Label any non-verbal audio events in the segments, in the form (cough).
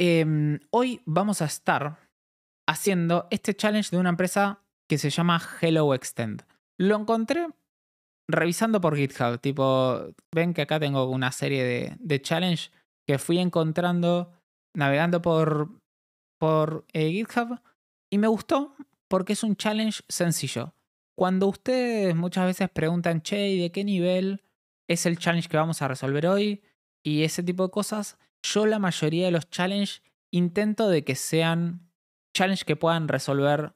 Em, hoy vamos a estar haciendo este challenge de una empresa que se llama Hello Extend. Lo encontré revisando por GitHub. Tipo, ven que acá tengo una serie de, challenges challenge que fui encontrando navegando por, por eh, GitHub. Y me gustó porque es un challenge sencillo. Cuando ustedes muchas veces preguntan, che, de qué nivel es el challenge que vamos a resolver hoy? Y ese tipo de cosas, yo la mayoría de los challenges intento de que sean challenges que puedan resolver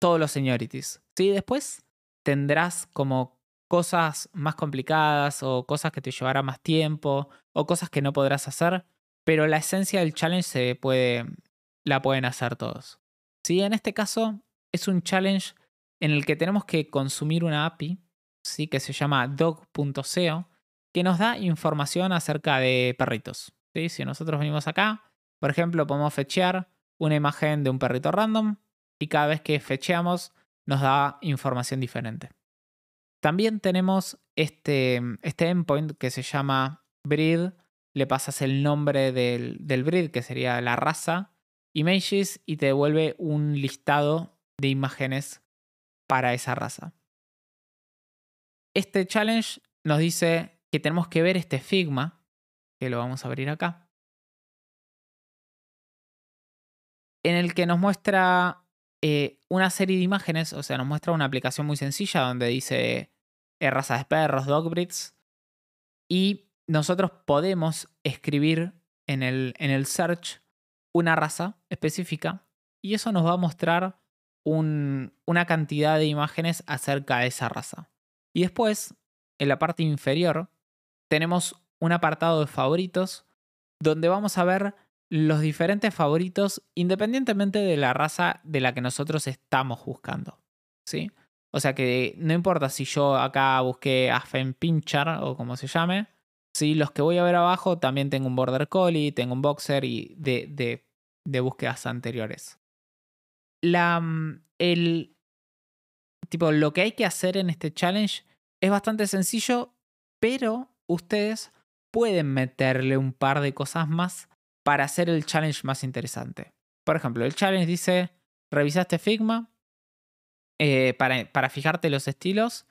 todos los seniorities. ¿sí? Después tendrás como cosas más complicadas o cosas que te llevará más tiempo o cosas que no podrás hacer, pero la esencia del challenge se puede, la pueden hacer todos. ¿sí? En este caso es un challenge en el que tenemos que consumir una API ¿sí? que se llama dog.co que nos da información acerca de perritos. Si nosotros venimos acá, por ejemplo, podemos fechear una imagen de un perrito random y cada vez que fecheamos nos da información diferente. También tenemos este, mm, este endpoint que se llama breed, le pasas el nombre del, del breed, que sería la raza, images, y te devuelve un listado de imágenes para esa raza. Este challenge nos dice que tenemos que ver este Figma, que lo vamos a abrir acá, en el que nos muestra eh, una serie de imágenes, o sea, nos muestra una aplicación muy sencilla donde dice eh, raza razas de perros, dog breeds, y nosotros podemos escribir en el, en el search una raza específica y eso nos va a mostrar una cantidad de imágenes acerca de esa raza. Y después, en la parte inferior, tenemos un apartado de favoritos donde vamos a ver los diferentes favoritos independientemente de la raza de la que nosotros estamos buscando. ¿Sí? O sea que no importa si yo acá busqué a Pinchar o como se llame. Los que voy a ver abajo también tengo un Border Collie, tengo un Boxer y de, de búsquedas anteriores. La, mm, el, tipo, lo que hay que hacer en este challenge es bastante sencillo, pero ustedes pueden meterle un par de cosas más para hacer el challenge más interesante. Por ejemplo, el challenge dice, revisaste Figma eh, para, fijarte los estilos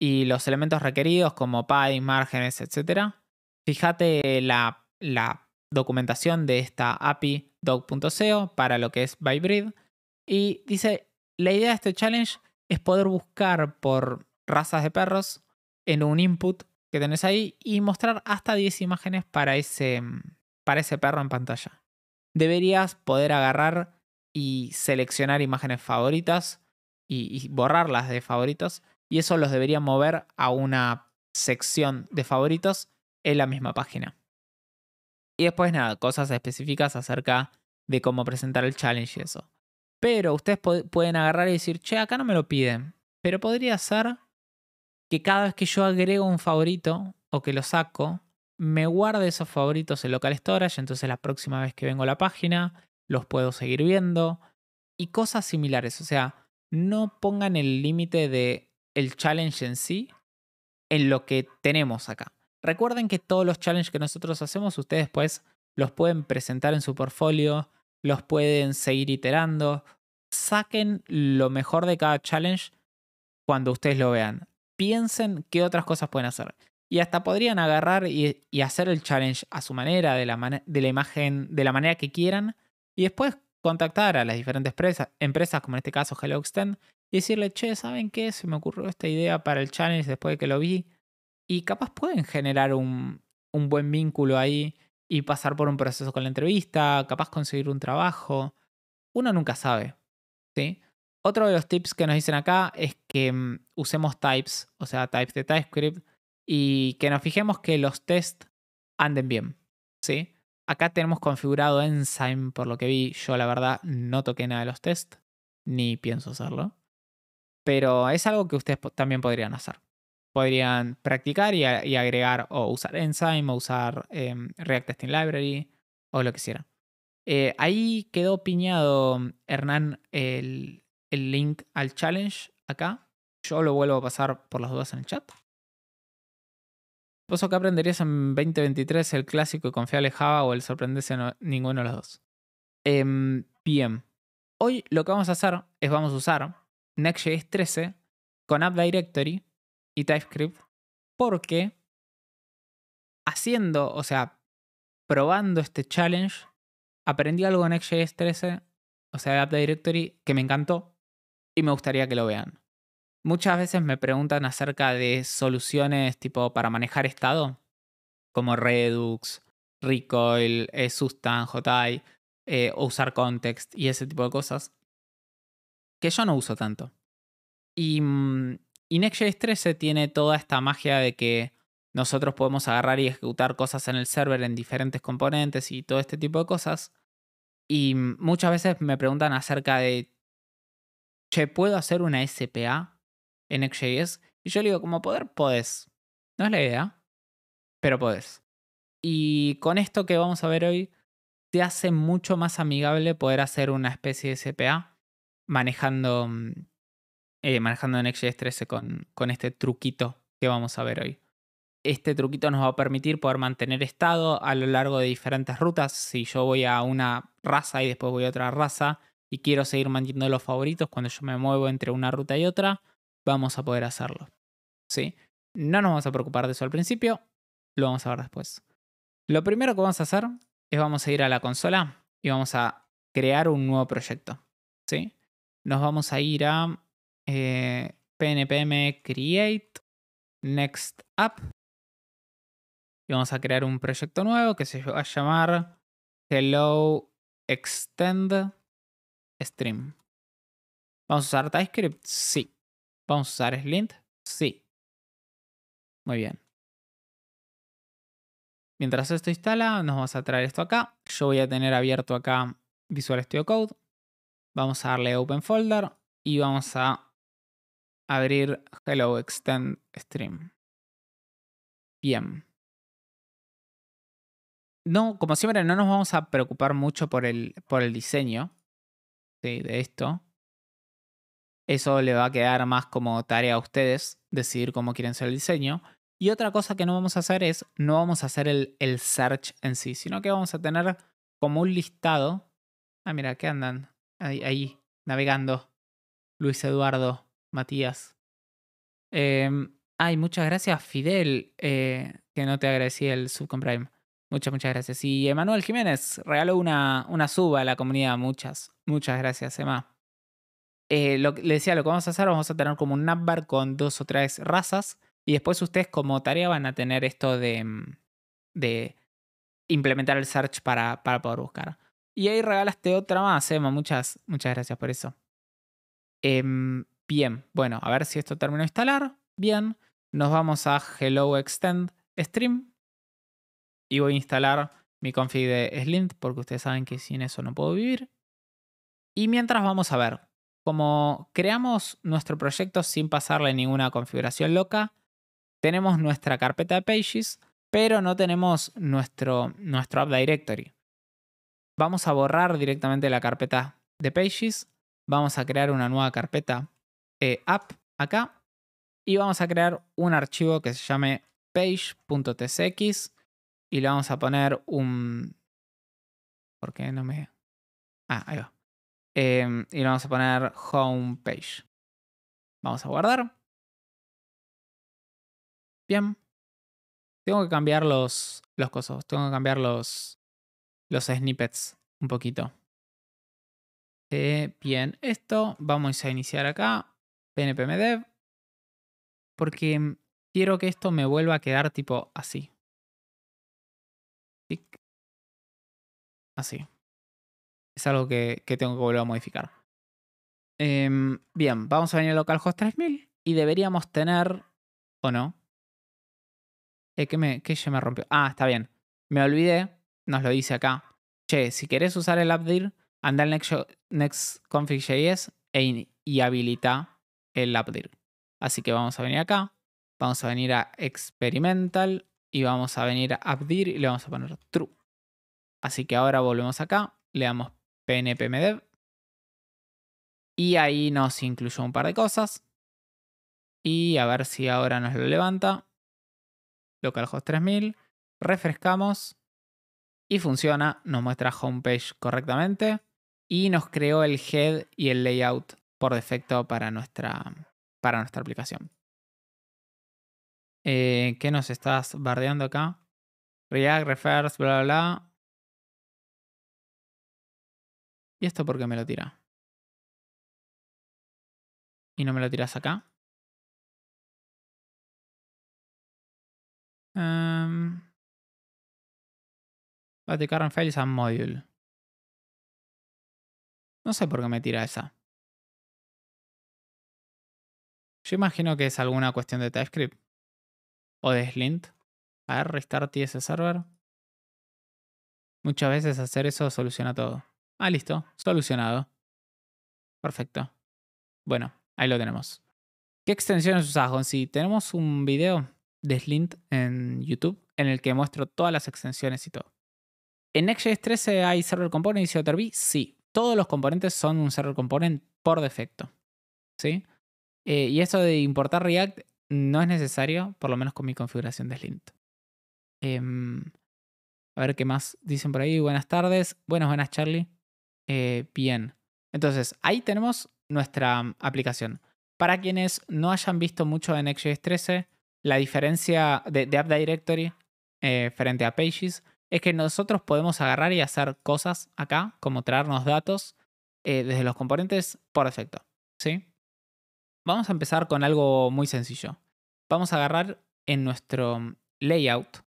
y los elementos requeridos como padding, márgenes, etc. Fíjate la, documentación de esta API doc.co para lo que es Bybreed. Y dice, la idea de este challenge es poder buscar por razas de perros en un input que tenés ahí y mostrar hasta 10 imágenes para ese, mm, para ese perro en pantalla. Deberías poder agarrar y seleccionar imágenes favoritas y, y borrarlas de favoritos y eso los debería mover a una sección de favoritos en la misma página. Y después nada, cosas específicas acerca de cómo presentar el challenge y eso. Pero ustedes pueden agarrar y decir, che, acá no me lo piden, pero podría ser que cada vez que yo agrego un favorito o que lo saco, me guarde esos favoritos en local storage, entonces la próxima vez que vengo a la página los puedo seguir viendo y cosas similares, o sea, no pongan el límite de el challenge en sí en lo que tenemos acá. Recuerden que todos los challenges que nosotros hacemos ustedes pues los pueden presentar en su portfolio, los pueden seguir iterando, saquen lo mejor de cada challenge cuando ustedes lo vean piensen qué otras cosas pueden hacer. Y hasta podrían agarrar y, hacer el challenge a su manera, de la, imagen, de la manera que quieran, y después contactar a las diferentes empresas, empresas como en este caso Hello Extend, y decirle, che, ¿saben qué? Se me ocurrió esta idea para el challenge después de que lo vi. Y capaz pueden generar un, un buen vínculo ahí y pasar por un proceso con la entrevista, capaz conseguir un trabajo. Uno nunca sabe, ¿sí? Otro de los tips que nos dicen acá es que mm, usemos types, o sea, types de TypeScript, y que nos fijemos que los tests anden bien. ¿sí? Acá tenemos configurado Enzyme, por lo que vi, yo la verdad no toqué nada de los tests, ni pienso hacerlo. Pero es algo que ustedes también podrían hacer. Podrían practicar y, agregar o usar Enzyme o usar em, React Testing Library o lo que quisieran. Eh, ahí quedó piñado mm, Hernán el, el link al challenge acá. Yo lo vuelvo a pasar por las dudas en el chat. ¿Vos acá aprenderías en 2023 el clásico y confiable Java o el sorprenderse no, ninguno de los dos? Em, bien. Hoy lo que vamos a hacer es vamos a usar Next.js 13 con App Directory y TypeScript porque haciendo, o sea, probando este challenge, aprendí algo en Next.js 13, o sea, App Directory, que me encantó y me gustaría que lo vean. Muchas veces me preguntan acerca de soluciones tipo para manejar estado, como Redux, Recoil, eh, Sustan, Jotai, eh, o usar context y ese tipo de cosas, que yo no uso tanto. Y, mm, y Next.js 13 tiene toda esta magia de que nosotros podemos agarrar y ejecutar cosas en el server en diferentes componentes y todo este tipo de cosas. Y mm, muchas veces me preguntan acerca de se ¿puedo hacer una SPA en XJS? Y yo le digo, como poder, podés. No es la idea, pero podés. Y con esto que vamos a ver hoy, te hace mucho más amigable poder hacer una especie de SPA manejando, mm, eh, manejando 13 con, con este truquito que vamos a ver hoy. Este truquito nos va a permitir poder mantener estado a lo largo de diferentes rutas. Si yo voy a una raza y después voy a otra raza, y quiero seguir manteniendo los favoritos cuando yo me muevo entre una ruta y otra, vamos a poder hacerlo. ¿Sí? No nos vamos a preocupar de eso al principio, lo vamos a ver después. Lo primero que vamos a hacer es vamos a ir a la consola y vamos a crear un nuevo proyecto. ¿Sí? Nos vamos a ir a eh, PNPM Create Next App y vamos a crear un proyecto nuevo que se va a llamar Hello Extend stream. ¿Vamos a usar TypeScript? Sí. ¿Vamos a usar Slint? Sí. Muy bien. Mientras esto instala, nos vamos a traer esto acá. Yo voy a tener abierto acá Visual Studio Code. Vamos a darle Open Folder y vamos a abrir Hello Extend Stream. Bien. No, como siempre, no nos vamos a preocupar mucho por por el diseño de esto, eso le va a quedar más como tarea a ustedes, decidir cómo quieren ser el diseño. Y otra cosa que no vamos a hacer es, no vamos a hacer el, el search en sí, sino que vamos a tener como un listado. Ah, mira, ¿qué andan? Ahí, navegando. Luis Eduardo, Matías. Em, ay, muchas gracias, Fidel, eh, que no te agradecí el Subcomprime. Muchas, muchas gracias. Y Emanuel Jiménez regaló una, una suba a la comunidad. Muchas, muchas gracias, Emma. Eh, lo, le decía, lo que vamos a hacer, vamos a tener como un navbar con dos o tres razas. Y después ustedes como tarea van a tener esto de, mm, de implementar el search para, para poder buscar. Y ahí regalaste otra más, Emma. Muchas, muchas gracias por eso. Em, bien, bueno, a ver si esto terminó de instalar. Bien, nos vamos a Hello Extend Stream y voy a instalar mi config de Slint porque ustedes saben que sin eso no puedo vivir. Y mientras vamos a ver, como creamos nuestro proyecto sin pasarle ninguna configuración loca, tenemos nuestra carpeta de pages, pero no tenemos nuestro, nuestro app directory. Vamos a borrar directamente la carpeta de pages, vamos a crear una nueva carpeta eh, app acá y vamos a crear un archivo que se llame page.tsx y le vamos a poner un... ¿Por qué no me...? Ah, ahí va. Em, y le vamos a poner homepage Vamos a guardar. Bien. Tengo que cambiar los, los cosos. Tengo que cambiar los, los snippets un poquito. Eh, bien, esto vamos a iniciar acá. PNPMDev. Porque quiero que esto me vuelva a quedar tipo así. Así. Es algo que, que, tengo que volver a modificar. Em, bien, vamos a venir a localhost 3000 y deberíamos tener... ¿O no? que eh, ¿qué, me, se me rompió? Ah, está bien. Me olvidé. Nos lo dice acá. Che, si querés usar el appdir, anda al next, next e y habilita el appdir. Así que vamos a venir acá. Vamos a venir a experimental y vamos a venir a abdir y le vamos a poner true. Así que ahora volvemos acá, le damos pnpmdev y ahí nos incluyó un par de cosas. Y a ver si ahora nos lo levanta. Localhost 3000, refrescamos y funciona, nos muestra homepage correctamente y nos creó el head y el layout por defecto para nuestra, para nuestra aplicación. Eh, ¿Qué nos estás bardeando acá? React, refers, bla, bla, bla. ¿Y esto por qué me lo tira? ¿Y no me lo tiras acá? Um, but the module. No sé por qué me tira esa. Yo imagino que es alguna cuestión de TypeScript o de Slint. A ver, restart ese server. Muchas veces hacer eso soluciona todo. Ah, listo, solucionado. Perfecto. Bueno, ahí lo tenemos. ¿Qué extensiones usas, Si Tenemos un video de Slint en YouTube en el que muestro todas las extensiones y todo. ¿En Next.js 13 hay Server Component y CoterB? Sí. Todos los componentes son un Server Component por defecto. ¿Sí? Eh, y eso de importar React no es necesario, por lo menos con mi configuración de Slint. Em, a ver qué más dicen por ahí. Buenas tardes. Buenas, buenas, Charlie. Eh, bien. Entonces, ahí tenemos nuestra mm, aplicación. Para quienes no hayan visto mucho en Next.js 13, la diferencia de, App Directory eh, frente a Pages es que nosotros podemos agarrar y hacer cosas acá, como traernos datos eh, desde los componentes por defecto. ¿sí? Vamos a empezar con algo muy sencillo vamos a agarrar en nuestro mm, layout,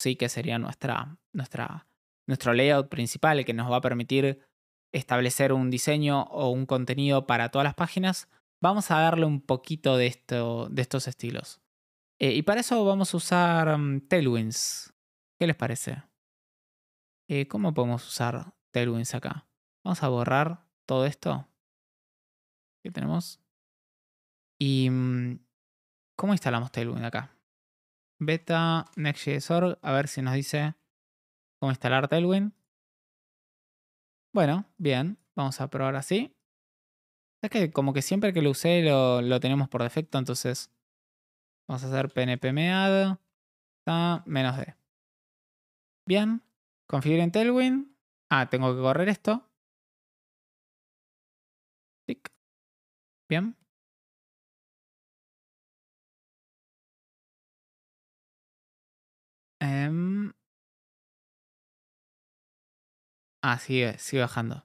¿sí? que sería nuestra, nuestra, nuestro layout principal, el que nos va a permitir establecer un diseño o un contenido para todas las páginas, vamos a darle un poquito de, estos estilos. Eh, y para eso vamos a usar mm, Tailwinds. ¿Qué les parece? Eh, ¿Cómo podemos usar Tailwinds acá? Vamos a borrar todo esto que tenemos. Y mm, ¿Cómo instalamos Tailwind acá? Beta Next.js.org, a ver si nos dice cómo instalar Tailwind. Bueno, bien, vamos a probar así. Es que como que siempre que lo usé lo, lo tenemos por defecto, entonces vamos a hacer pnpmead menos d. Bien, en Tailwind. Ah, tengo que correr esto. Bien. Ah, sigue, bajando.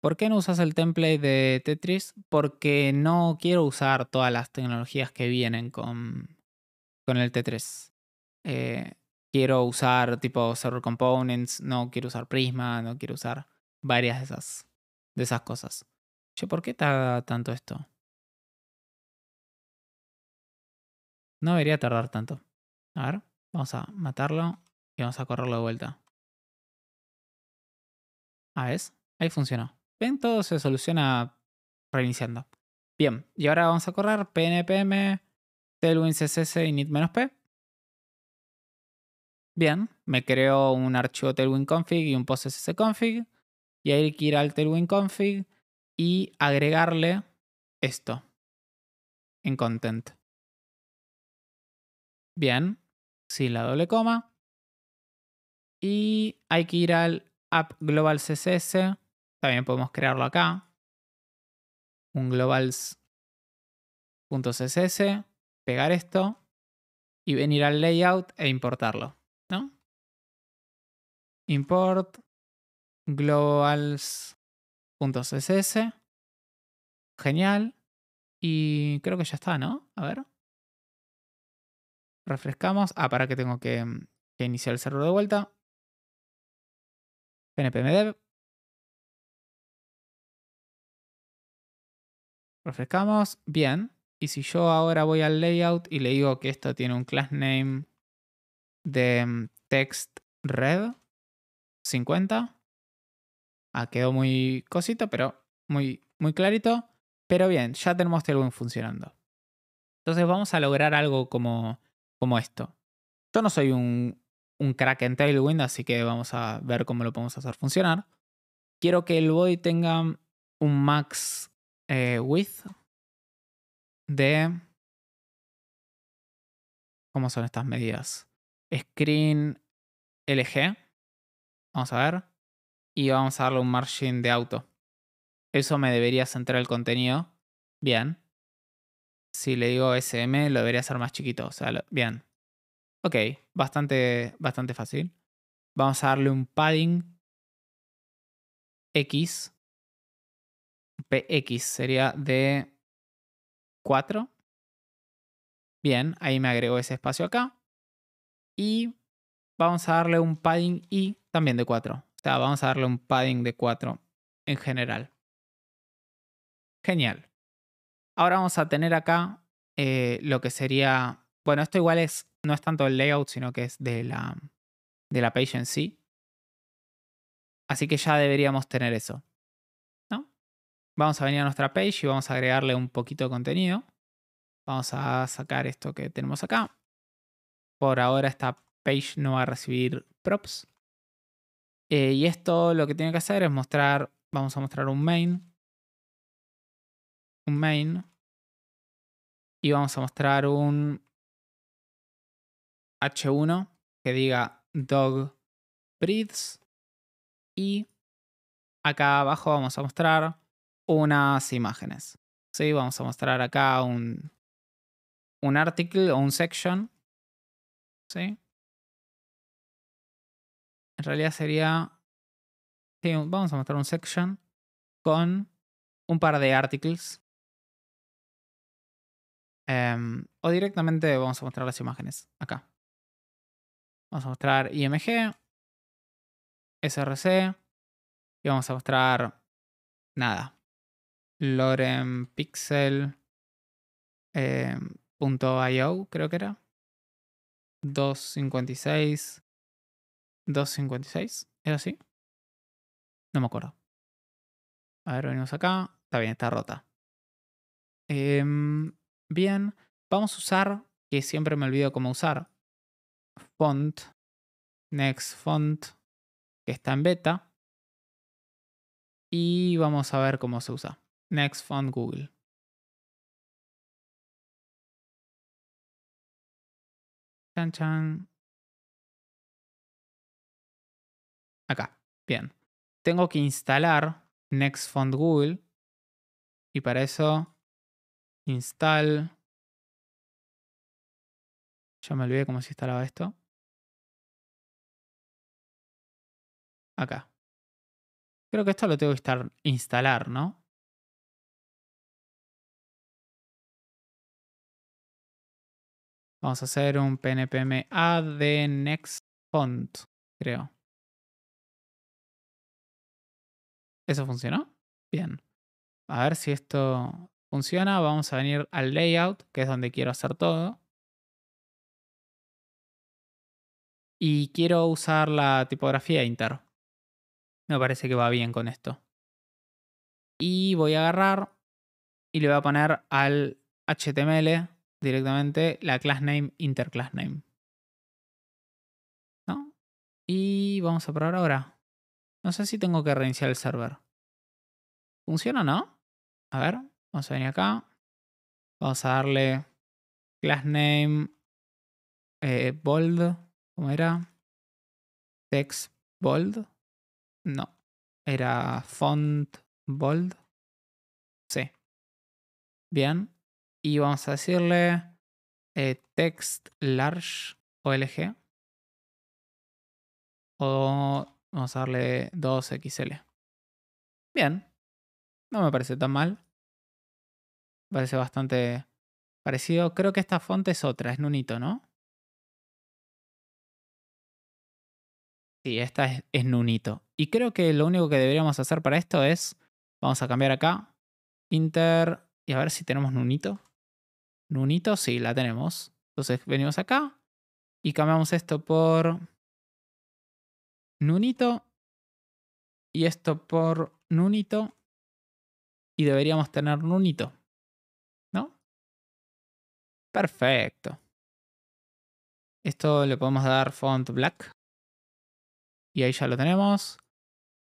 ¿Por qué no usas el template de Tetris? Porque no quiero usar todas las tecnologías que vienen con, con el t eh, quiero usar tipo Server Components, no quiero usar Prisma, no quiero usar varias de esas, de esas cosas. ¿por qué tarda tanto esto? No debería tardar tanto. A ver. Vamos a matarlo y vamos a correrlo de vuelta. Ah, ¿ves? Ahí funcionó. Ven, todo se soluciona reiniciando. Bien, y ahora vamos a correr pnpm tailwind css init-p. Bien, me creo un archivo telwin config y un post config. Y ahí hay que ir al tailwind.config config y agregarle esto en content. Bien, sin la doble coma. Y hay que ir al app global CSS. También podemos crearlo acá. Un globals.css. Pegar esto. Y venir al layout e importarlo. ¿no? Import globals.css. Genial. Y creo que ya está, ¿no? A ver. Refrescamos. Ah, para que tengo que, mm, iniciar el servidor de vuelta. PNPMDev. Refrescamos. Bien. Y si yo ahora voy al layout y le digo que esto tiene un class name de mm, text red 50. Ah, quedó muy cosito, pero muy, muy clarito. Pero bien, ya tenemos Tailwind este funcionando. Entonces vamos a lograr algo como como esto. Yo no soy un, crack en Tailwind, así que vamos a ver cómo lo podemos hacer funcionar. Quiero que el body tenga un max eh, width de... ¿Cómo son estas medidas? Screen LG. Vamos a ver. Y vamos a darle un margin de auto. Eso me debería centrar el contenido. Bien si le digo SM, lo debería hacer más chiquito. O sea, bien. Ok, bastante, bastante fácil. Vamos a darle un padding X. PX sería de 4. Bien, ahí me agrego ese espacio acá. Y vamos a darle un padding Y también de 4. O sea, vamos a darle un padding de 4 en general. Genial. Ahora vamos a tener acá eh, lo que sería, bueno, esto igual es, no es tanto el layout, sino que es de la, de la page en sí. Así que ya deberíamos tener eso. ¿no? Vamos a venir a nuestra page y vamos a agregarle un poquito de contenido. Vamos a sacar esto que tenemos acá. Por ahora esta page no va a recibir props. Eh, y esto lo que tiene que hacer es mostrar, vamos a mostrar un main un main y vamos a mostrar un h1 que diga dog breeds y acá abajo vamos a mostrar unas imágenes. ¿sí? Vamos a mostrar acá un, un article o un section. ¿sí? En realidad sería... vamos a mostrar un section con un par de articles Em, o directamente vamos a mostrar las imágenes acá. Vamos a mostrar IMG, SRC y vamos a mostrar nada. LoremPixel.io em, creo que era. 256. 256, ¿era así? No me acuerdo. A ver, venimos acá. Está bien, está rota. Em, Bien, vamos a usar, que siempre me olvido cómo usar, font, next font, que está en beta. Y vamos a ver cómo se usa. Next font Google. Chan Acá, bien. Tengo que instalar Next Font Google y para eso install. Ya me olvidé cómo se instalaba esto. Acá. Creo que esto lo tengo que instalar, ¿no? Vamos a hacer un pnpm add next font, creo. ¿Eso funcionó? Bien. A ver si esto funciona. Vamos a venir al layout, que es donde quiero hacer todo. Y quiero usar la tipografía inter. Me parece que va bien con esto. Y voy a agarrar y le voy a poner al HTML directamente la class name class name. ¿No? Y vamos a probar ahora. No sé si tengo que reiniciar el server. ¿Funciona o no? A ver. Vamos a venir acá. Vamos a darle class name eh, bold. ¿Cómo era? Text bold. No. Era font bold. Sí. Bien. Y vamos a decirle eh, text large olg. O vamos a darle 2xl. Bien. No me parece tan mal. Parece bastante parecido. Creo que esta fonte es otra, es Nunito, ¿no? Sí, esta es, Nunito. Y creo que lo único que deberíamos hacer para esto es, vamos a cambiar acá, Inter, y a ver si tenemos Nunito. Nunito, sí, la tenemos. Entonces venimos acá y cambiamos esto por Nunito y esto por Nunito y deberíamos tener Nunito. Perfecto. Esto le podemos dar font black. Y ahí ya lo tenemos.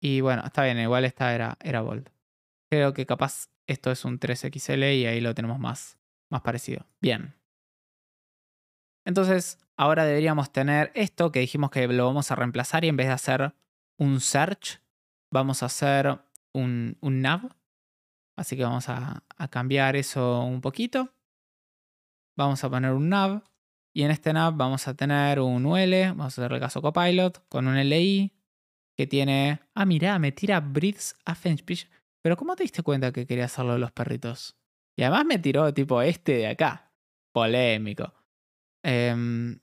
Y bueno, está bien, igual esta era, era bold. Creo que capaz esto es un 3XL y ahí lo tenemos más, más parecido. Bien. Entonces, ahora deberíamos tener esto que dijimos que lo vamos a reemplazar y en vez de hacer un search, vamos a hacer un, un nav. Así que vamos a cambiar eso un poquito vamos a poner un nav y en este nav vamos a tener un UL, vamos a hacer el caso copilot con un LI que tiene, ah mirá, me tira brits a speech. Pero ¿cómo te diste cuenta que quería hacerlo de los perritos? Y además me tiró tipo este de acá. Polémico. Em,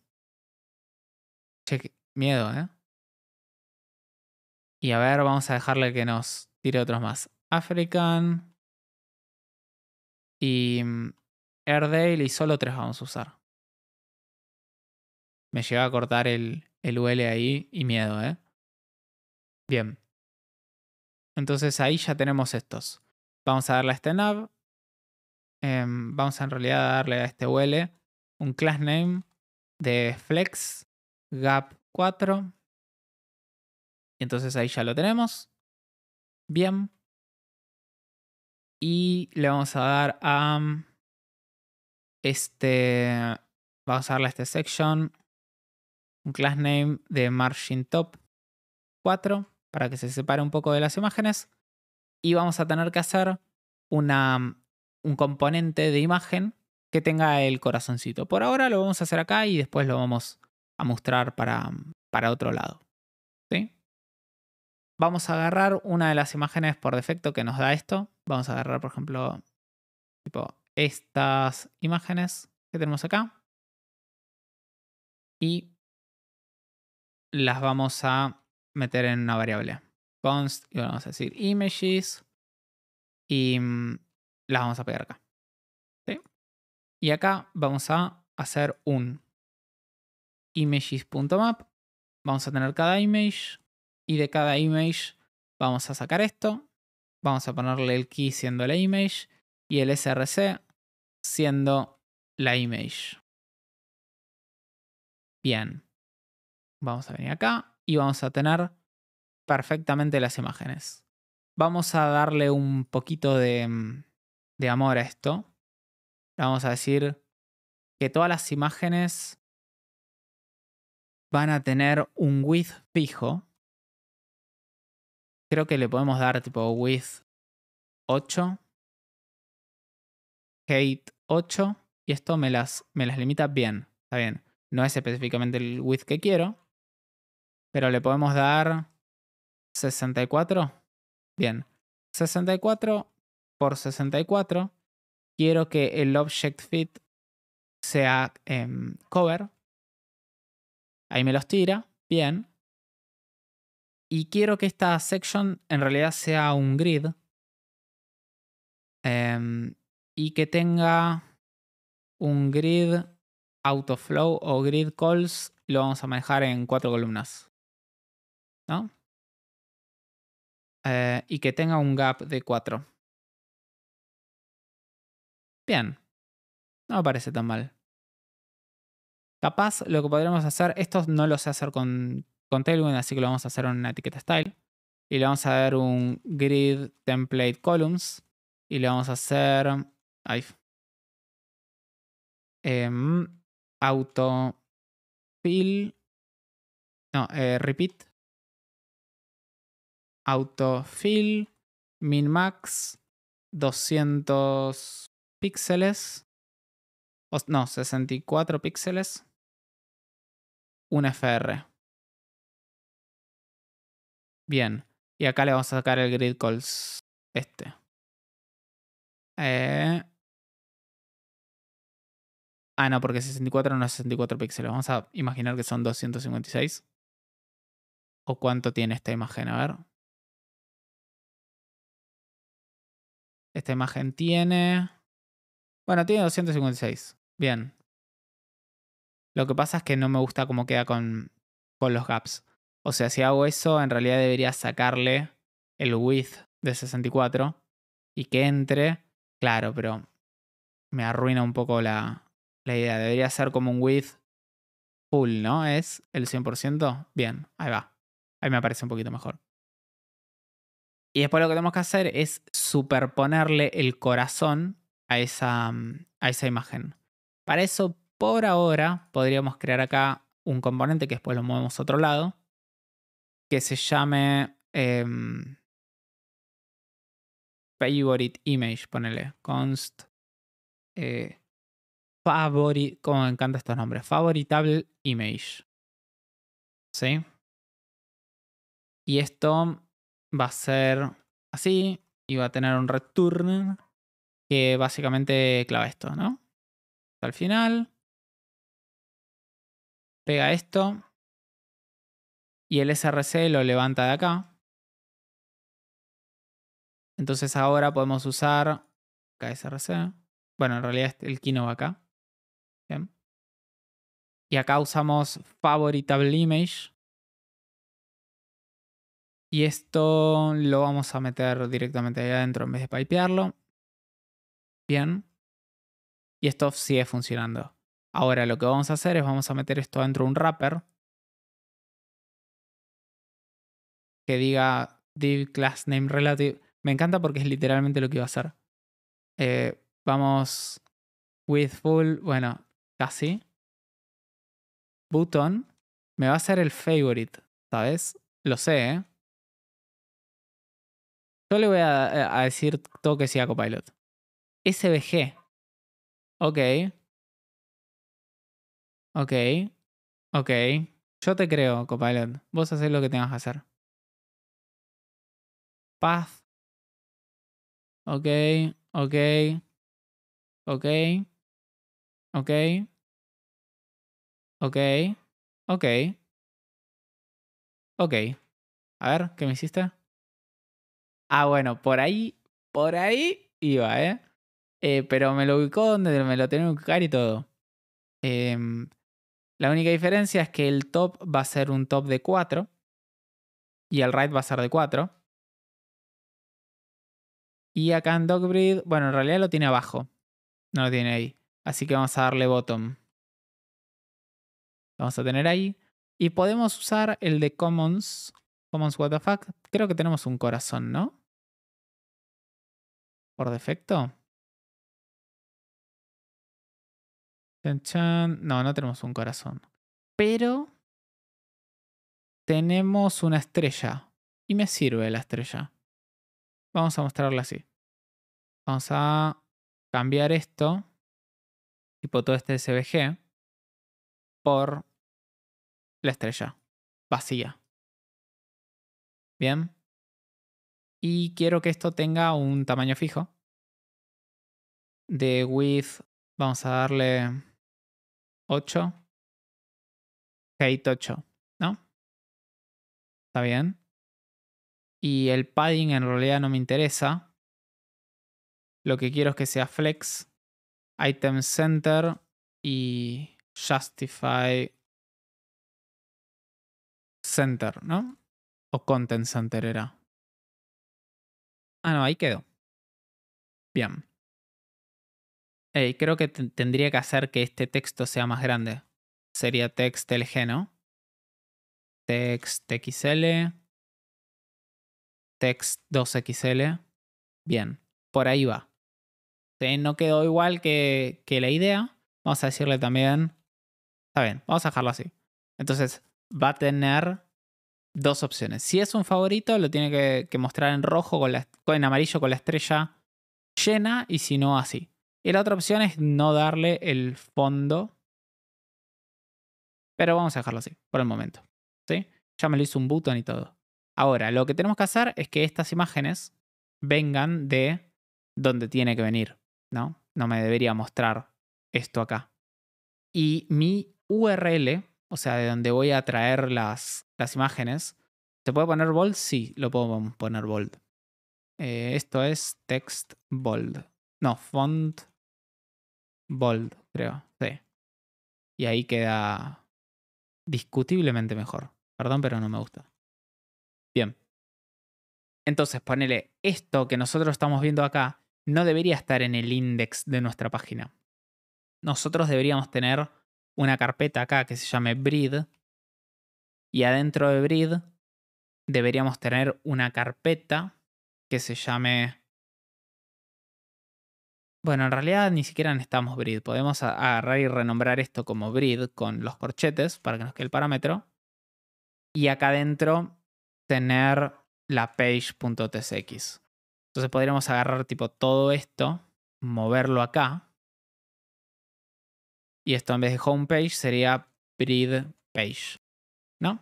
miedo, ¿eh? Y a ver, vamos a dejarle que nos tire otros más. African. Y mm, Airdale y solo tres vamos a usar. Me llega a cortar el, el UL ahí y miedo, ¿eh? Bien. Entonces ahí ya tenemos estos. Vamos a darle a este em, nav. vamos a en realidad a darle a este UL un class name de flex gap 4. Y entonces ahí ya lo tenemos. Bien. Y le vamos a dar a este, vamos a darle a este section un class name de margin top 4 para que se separe un poco de las imágenes. Y vamos a tener que hacer una, un componente de imagen que tenga el corazoncito. Por ahora lo vamos a hacer acá y después lo vamos a mostrar para, para otro lado. ¿Sí? Vamos a agarrar una de las imágenes por defecto que nos da esto. Vamos a agarrar, por ejemplo, tipo estas imágenes que tenemos acá y las vamos a meter en una variable const y vamos a decir images y mm, las vamos a pegar acá. Y acá vamos a hacer un images.map. Vamos a tener cada image y de cada image vamos a sacar esto. Vamos a ponerle el key siendo la image y el src siendo la image. Bien. Vamos a venir acá y vamos a tener perfectamente las imágenes. Vamos a darle un poquito de, mm, de amor a esto. Vamos a decir que todas las imágenes van a tener un width fijo. Creo que le podemos dar tipo width 8, height 8 y esto me las, me las limita bien. Está bien, no es específicamente el width que quiero, pero le podemos dar 64. Bien, 64 por 64. Quiero que el object fit sea em, cover. Ahí me los tira. Bien. Y quiero que esta section en realidad sea un grid. Em, y que tenga un grid autoflow o grid calls, lo vamos a manejar en cuatro columnas. ¿No? Eh, y que tenga un gap de cuatro. Bien. No me parece tan mal. Capaz lo que podríamos hacer, esto no lo sé hacer con, con Tailwind, así que lo vamos a hacer en una etiqueta style. Y le vamos a dar un grid template columns. Y le vamos a hacer Ay, em, auto fill. No, eh, repeat, repeat. fill, Min max. 200 píxeles. sesenta no, 64 píxeles. Un FR. Bien. Y acá le vamos a sacar el grid calls este. Eh, Ah, no, porque 64 no es 64 píxeles. Vamos a imaginar que son 256. ¿O cuánto tiene esta imagen? A ver. Esta imagen tiene... Bueno, tiene 256. Bien. Lo que pasa es que no me gusta cómo queda con, con los gaps. O sea, si hago eso, en realidad debería sacarle el width de 64 y que entre. Claro, pero me arruina un poco la, la idea debería ser como un width full, ¿no? ¿Es el 100%? Bien, ahí va. Ahí me aparece un poquito mejor. Y después lo que tenemos que hacer es superponerle el corazón a esa, mm, a esa imagen. Para eso, por ahora, podríamos crear acá un componente que después lo movemos a otro lado, que se llame em, favorite image, ponele, const eh, Favori, como me encantan estos nombres, Favoritable Image. ¿Sí? Y esto va a ser así y va a tener un return que básicamente clava esto, ¿no? Al final, pega esto y el src lo levanta de acá. Entonces ahora podemos usar acá src. Bueno, en realidad el kino va acá. Bien. Y acá usamos favoritable image. Y esto lo vamos a meter directamente ahí adentro en vez de pipearlo. Bien. Y esto sigue funcionando. Ahora lo que vamos a hacer es vamos a meter esto dentro de un wrapper que diga div class name relative. Me encanta porque es literalmente lo que iba a hacer. Eh, vamos with full, bueno, casi, Button me va a ser el favorite, ¿sabes? Lo sé, ¿eh? Yo le voy a, a decir todo que sea Copilot. SBG. Ok. Ok. Ok. Yo te creo, Copilot. Vos haces lo que tengas que hacer. Path. Ok. Ok. Ok. Ok. Ok. Ok. Ok. A ver, ¿qué me hiciste? Ah, bueno, por ahí, por ahí iba, ¿eh? eh pero me lo ubicó donde me lo tenía que ubicar y todo. Em, la única diferencia es que el top va a ser un top de 4 y el right va a ser de 4. Y acá en Dogbreed, bueno, en realidad lo tiene abajo, no lo tiene ahí. Así que vamos a darle bottom. Vamos a tener ahí. Y podemos usar el de commons. Commons what Creo que tenemos un corazón, ¿no? Por defecto. No, no tenemos un corazón. Pero tenemos una estrella. Y me sirve la estrella. Vamos a mostrarla así. Vamos a cambiar esto tipo todo este SVG, por la estrella vacía. Bien. Y quiero que esto tenga un tamaño fijo. De width vamos a darle 8. Height 8, ¿no? Está bien. Y el padding en realidad no me interesa. Lo que quiero es que sea flex Item Center y Justify Center, ¿no? O Content Center era. Ah, no, ahí quedó. Bien. creo que tendría que hacer que este texto sea más grande. Sería text LG, ¿no? Text XL. Text 2XL. Bien, por ahí va. No quedó igual que, la idea. Vamos a decirle también. Está bien, vamos a dejarlo así. Entonces, va a tener dos opciones. Si es un favorito, lo tiene que, mostrar en rojo, con la, en amarillo con la estrella llena y si no, así. Y la otra opción es no darle el fondo. Pero vamos a dejarlo así, por el momento. ¿sí? Ya me lo hizo un button y todo. Ahora, lo que tenemos que hacer es que estas imágenes vengan de donde tiene que venir. ¿no? me debería mostrar esto acá. Y mi URL, o sea, de donde voy a traer las, imágenes, ¿se puede poner bold? Sí, lo puedo poner bold. Eh, esto es text bold. No, font bold, creo. Sí. Y ahí queda discutiblemente mejor. Perdón, pero no me gusta. Bien. Entonces, ponele esto que nosotros estamos viendo acá no debería estar en el index de nuestra página. Nosotros deberíamos tener una carpeta acá que se llame Breed y adentro de Breed deberíamos tener una carpeta que se llame... Bueno, en realidad ni siquiera necesitamos Breed. Podemos agarrar y renombrar esto como Breed con los corchetes para que nos quede el parámetro. Y acá adentro tener la page.tsx. Entonces podríamos agarrar tipo todo esto, moverlo acá. Y esto en vez de homepage sería breed page. ¿No?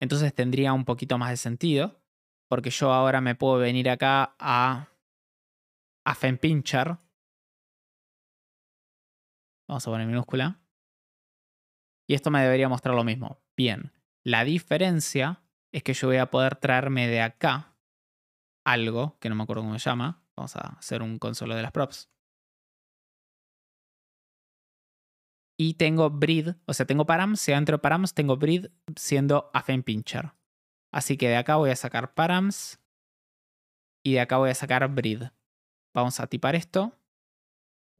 Entonces tendría un poquito más de sentido. Porque yo ahora me puedo venir acá a, a Fenpinchar. Vamos a poner minúscula. Y esto me debería mostrar lo mismo. Bien. La diferencia es que yo voy a poder traerme de acá algo, que no me acuerdo cómo se llama. Vamos a hacer un consolo de las props. Y tengo Breed, o sea, tengo params, si entro params, tengo Breed siendo Afen Pincher. Así que de acá voy a sacar params y de acá voy a sacar Breed. Vamos a tipar esto.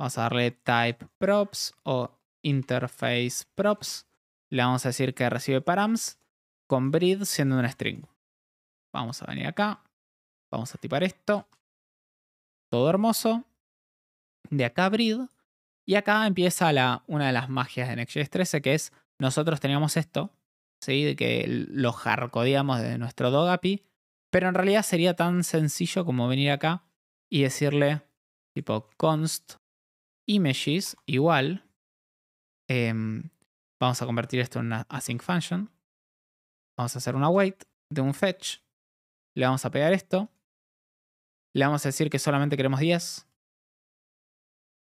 Vamos a darle type props o interface props. Le vamos a decir que recibe params con breed siendo una string. Vamos a venir acá. Vamos a tipar esto. Todo hermoso. De acá Breed. Y acá empieza la, una de las magias de Next.js 13, que es nosotros teníamos esto, ¿sí? De que lo jarcodíamos de nuestro dog API, pero en realidad sería tan sencillo como venir acá y decirle tipo const images igual. Em, vamos a convertir esto en una async function. Vamos a hacer una wait de un fetch. Le vamos a pegar esto. Le vamos a decir que solamente queremos 10.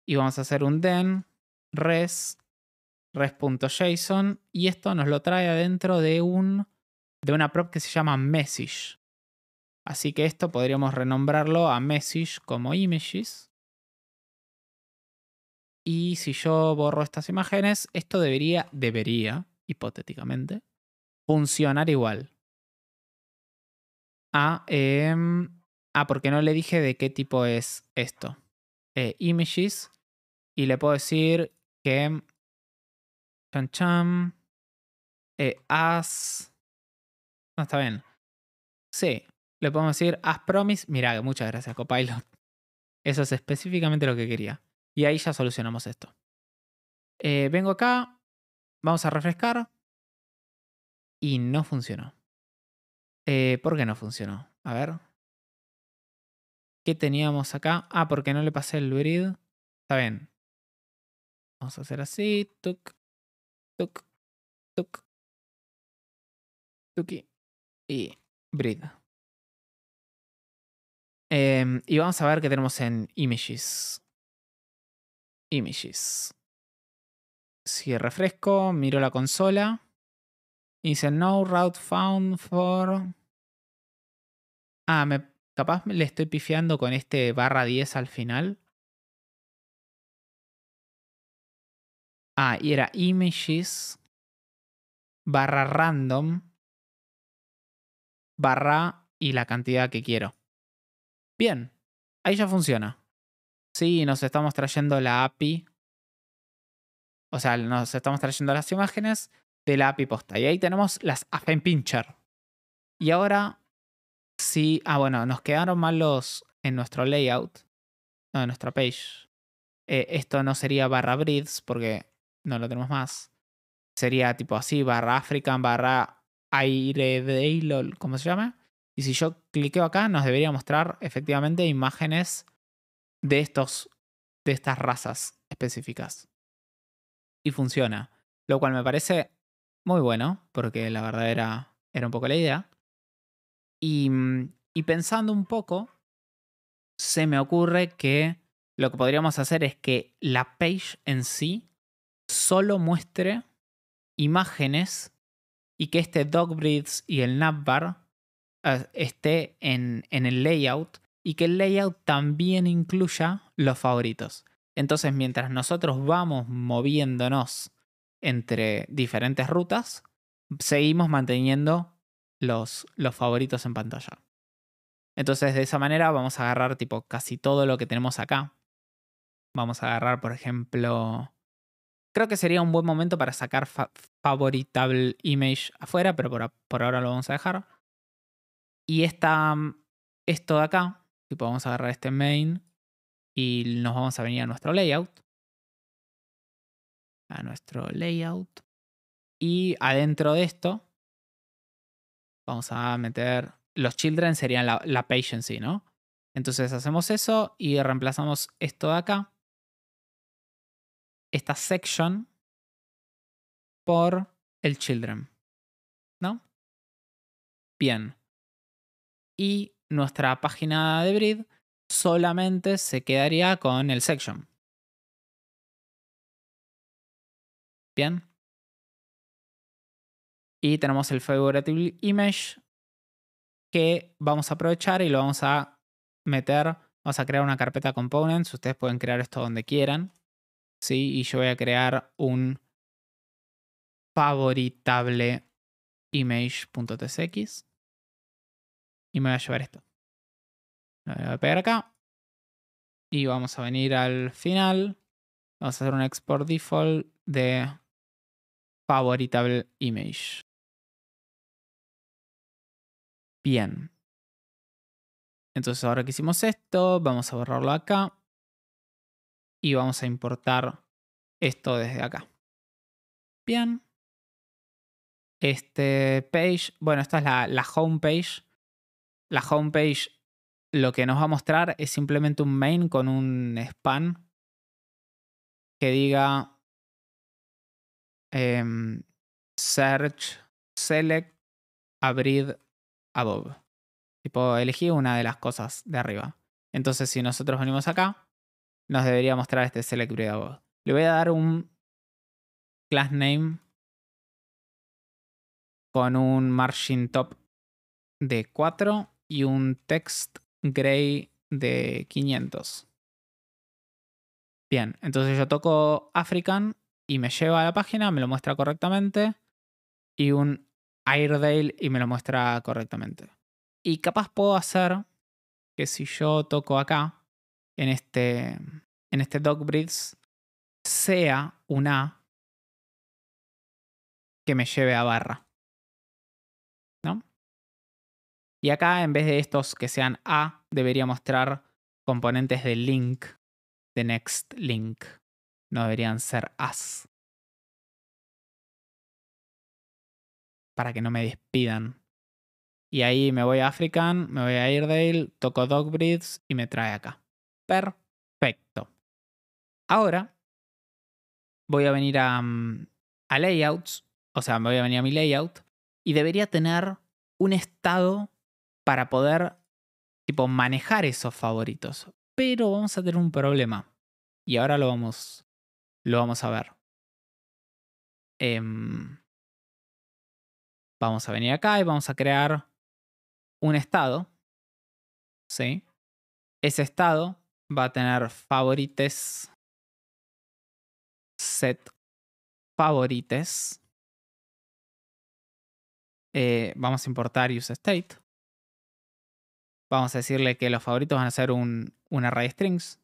Y vamos a hacer un den res res.json y esto nos lo trae adentro de un de una prop que se llama message. Así que esto podríamos renombrarlo a message como images. Y si yo borro estas imágenes, esto debería debería hipotéticamente funcionar igual a em, Ah, porque no le dije de qué tipo es esto. Eh, images. Y le puedo decir que. Chan eh, as. No, está bien. Sí. Le podemos decir as promise. Mira, muchas gracias, Copilot. Eso es específicamente lo que quería. Y ahí ya solucionamos esto. Eh, vengo acá. Vamos a refrescar. Y no funcionó. ¿Por qué no funcionó? A ver. ¿Qué teníamos acá? Ah, porque no le pasé el breed. Está bien. Vamos a hacer así. Tuk, tuk, tuk. Tuki. Y breed. Em, y vamos a ver qué tenemos en images. Images. Si refresco, miro la consola. Y dice no route found for. Ah, me Capaz le estoy pifiando con este barra 10 al final. Ah, y era images barra random barra y la cantidad que quiero. Bien, ahí ya funciona. Sí, nos estamos trayendo la API. O sea, nos estamos trayendo las imágenes de la API posta. Y ahí tenemos las Pincher. Y ahora ah, bueno, nos quedaron malos en nuestro layout, en nuestra page. Eh, esto no sería barra breeds porque no lo tenemos más. Sería tipo así, barra African, barra aire ¿cómo se llama? Y si yo cliqueo acá, nos debería mostrar efectivamente imágenes de, estos, de estas razas específicas. Y funciona. Lo cual me parece muy bueno, porque la verdad era un poco la idea. Mm, y, pensando un poco, se me ocurre que lo que podríamos hacer es que la page en sí solo muestre imágenes y que este breeds y el navbar ah, esté en, el layout y que el layout también incluya los favoritos. Entonces, mientras nosotros vamos moviéndonos entre diferentes rutas, seguimos manteniendo los, favoritos en pantalla. Entonces de esa manera vamos a agarrar tipo casi todo lo que tenemos acá. Vamos a agarrar, por ejemplo, creo que sería un buen momento para sacar favoritable image afuera, pero por, ahora lo vamos a dejar. Y esta, mm, esto de acá, tipo vamos a agarrar este main y nos vamos a venir a nuestro layout. A nuestro layout. Y adentro de esto Vamos a meter. Los children serían la, la ¿no? Entonces hacemos eso y reemplazamos esto de acá. Esta section por el children. ¿No? Bien. Y nuestra página de breed solamente se quedaría con el section. Bien. Y tenemos el favoriteable Image que vamos a aprovechar y lo vamos a meter, vamos a crear una carpeta components, ustedes pueden crear esto donde quieran, ¿sí? Y yo voy a crear un favoritable image.tsx y me voy a llevar esto. Lo voy a pegar acá y vamos a venir al final, vamos a hacer un export default de favoritable image. Bien. Entonces ahora que hicimos esto, vamos a borrarlo acá. Y vamos a importar esto desde acá. Bien. Este page, bueno, esta es la, la home page. La home page lo que nos va a mostrar es simplemente un main con un span que diga em, search, select, abrir above. Tipo, elegir una de las cosas de arriba. Entonces, si nosotros venimos acá, nos debería mostrar este select de above. Le voy a dar un class name con un margin top de 4 y un text gray de 500. Bien, entonces yo toco African y me lleva a la página, me lo muestra correctamente y un Airedale y me lo muestra correctamente. Y capaz puedo hacer que si yo toco acá, en este, en este dog breeds, sea una A que me lleve a barra. ¿No? Y acá, en vez de estos que sean A, debería mostrar componentes de link, de next link. No deberían ser as. para que no me despidan. Y ahí me voy a African, me voy a Airedale, toco Dog Breeds y me trae acá. Perfecto. Ahora voy a venir a, mm, a Layouts, o sea, me voy a venir a mi layout y debería tener un estado para poder tipo manejar esos favoritos. Pero vamos a tener un problema. Y ahora lo vamos. Lo vamos a ver. Em, vamos a venir acá y vamos a crear un estado. ¿Sí? Ese estado va a tener favorites, set favorites. Eh, vamos a importar useState. Vamos a decirle que los favoritos van a ser un, array array strings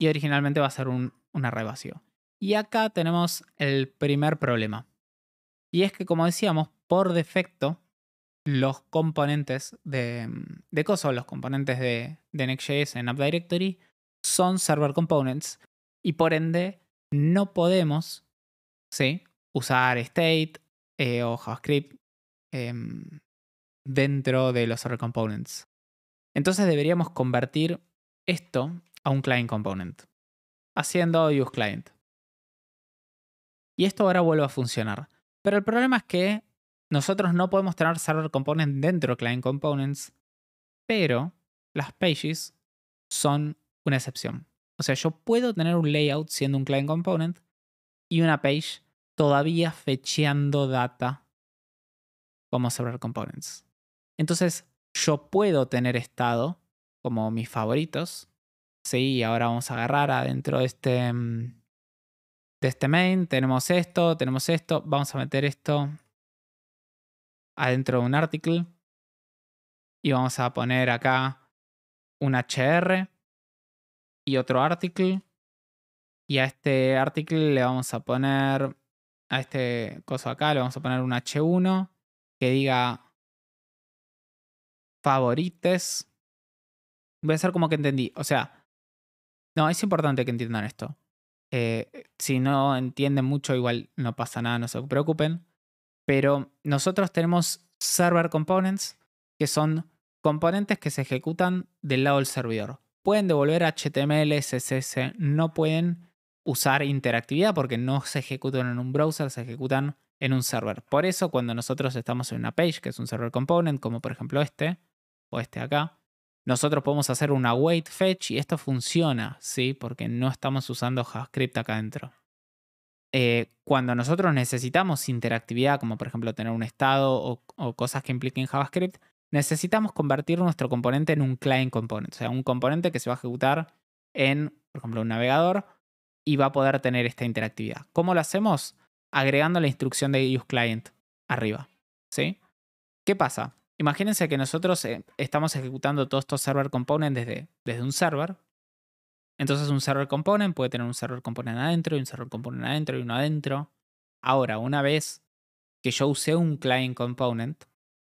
y originalmente va a ser un, un array vacío. Y acá tenemos el primer problema. Y es que, como decíamos, por defecto los componentes de, mm, de COSO, los componentes de, de Next.js en App Directory, son server components y por ende no podemos usar state eh, o JavaScript em, dentro de los server components. Entonces deberíamos convertir esto a un client component, haciendo use client. Y esto ahora vuelve a funcionar. Pero el problema es que nosotros no podemos tener server components dentro de client components, pero las pages son una excepción. O sea, yo puedo tener un layout siendo un client component y una page todavía fecheando data como server components. Entonces, yo puedo tener estado como mis favoritos. Sí, ahora vamos a agarrar adentro de este, mm, de este main. Tenemos esto, tenemos esto. Vamos a meter esto adentro de un article y vamos a poner acá un HR y otro article y a este article le vamos a poner a este coso acá le vamos a poner un H1 que diga favorites. Voy a hacer como que entendí. O sea, no, es importante que entiendan esto. Eh, si no entienden mucho, igual no pasa nada, no se preocupen. Pero nosotros tenemos server components, que son componentes que se ejecutan del lado del servidor. Pueden devolver HTML, CSS, no pueden usar interactividad porque no se ejecutan en un browser, se ejecutan en un server. Por eso cuando nosotros estamos en una page, que es un server component, como por ejemplo este o este acá, nosotros podemos hacer una wait fetch y esto funciona, ¿sí? Porque no estamos usando JavaScript acá adentro. Eh, cuando nosotros necesitamos interactividad, como por ejemplo tener un estado o, cosas que impliquen JavaScript, necesitamos convertir nuestro componente en un client component, o sea, un componente que se va a ejecutar en, por ejemplo, un navegador y va a poder tener esta interactividad. ¿Cómo lo hacemos? Agregando la instrucción de use client arriba, ¿Qué pasa? Imagínense que nosotros eh, estamos ejecutando todos estos server components desde, desde un server entonces un server component puede tener un server component adentro y un server component adentro y uno adentro. Ahora, una vez que yo usé un client component,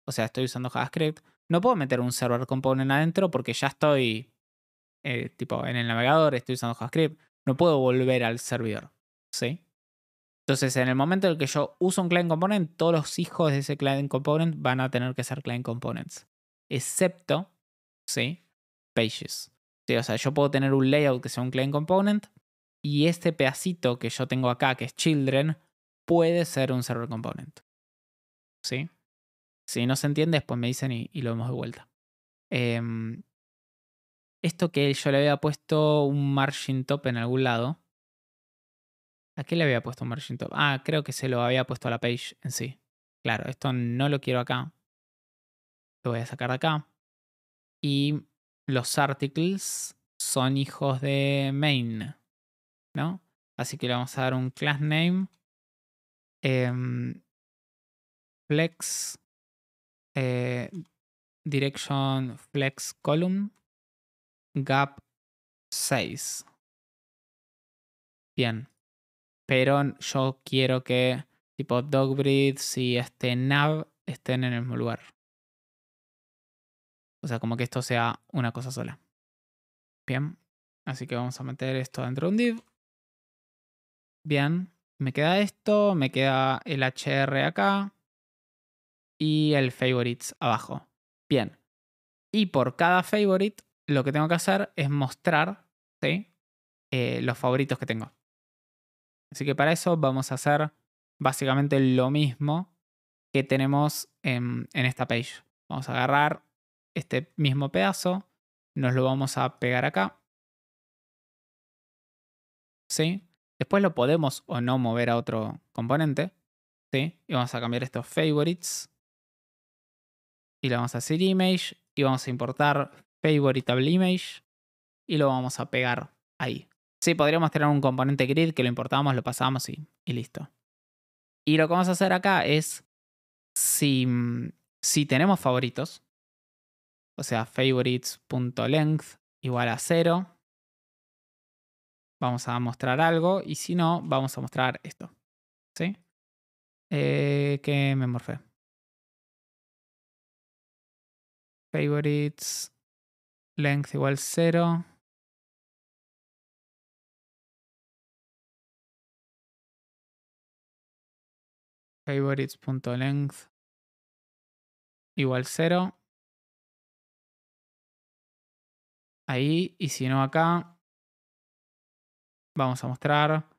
o sea, estoy usando JavaScript, no puedo meter un server component adentro porque ya estoy, eh, tipo, en el navegador, estoy usando JavaScript, no puedo volver al servidor, ¿sí? Entonces, en el momento en el que yo uso un client component, todos los hijos de ese client component van a tener que ser client components, excepto, ¿sí? Pages o sea, yo puedo tener un layout que sea un claim component y este pedacito que yo tengo acá, que es children, puede ser un server component. ¿Sí? Si no se entiende, después me dicen y, lo vemos de vuelta. Em, esto que yo le había puesto un margin top en algún lado. ¿A qué le había puesto un margin top? Ah, creo que se lo había puesto a la page en sí. Claro, esto no lo quiero acá. Lo voy a sacar de acá. Y los articles son hijos de main, ¿no? Así que le vamos a dar un class name em, flex eh, direction flex column gap 6. Bien. Pero yo quiero que tipo dog breeds y este nav estén en el mismo lugar. O sea, como que esto sea una cosa sola. Bien. Así que vamos a meter esto dentro de un div. Bien. Me queda esto, me queda el HR acá y el favorites abajo. Bien. Y por cada favorite, lo que tengo que hacer es mostrar ¿sí? Eh, los favoritos que tengo. Así que para eso vamos a hacer básicamente lo mismo que tenemos en, en esta page. Vamos a agarrar este mismo pedazo, nos lo vamos a pegar acá. ¿Sí? Después lo podemos o no mover a otro componente. ¿Sí? Y vamos a cambiar estos favorites. Y le vamos a decir image. Y vamos a importar favoritable image. Y lo vamos a pegar ahí. Sí, podríamos tener un componente grid que lo importamos, lo pasamos y, listo. Y lo que vamos a hacer acá es, si tenemos favoritos, o sea, favorites.length igual a 0. Vamos a mostrar algo y si no, vamos a mostrar esto. ¿Sí? Eh, que me morfé. Favorites length igual 0. Favorites.length igual 0. ahí y si no acá, vamos a mostrar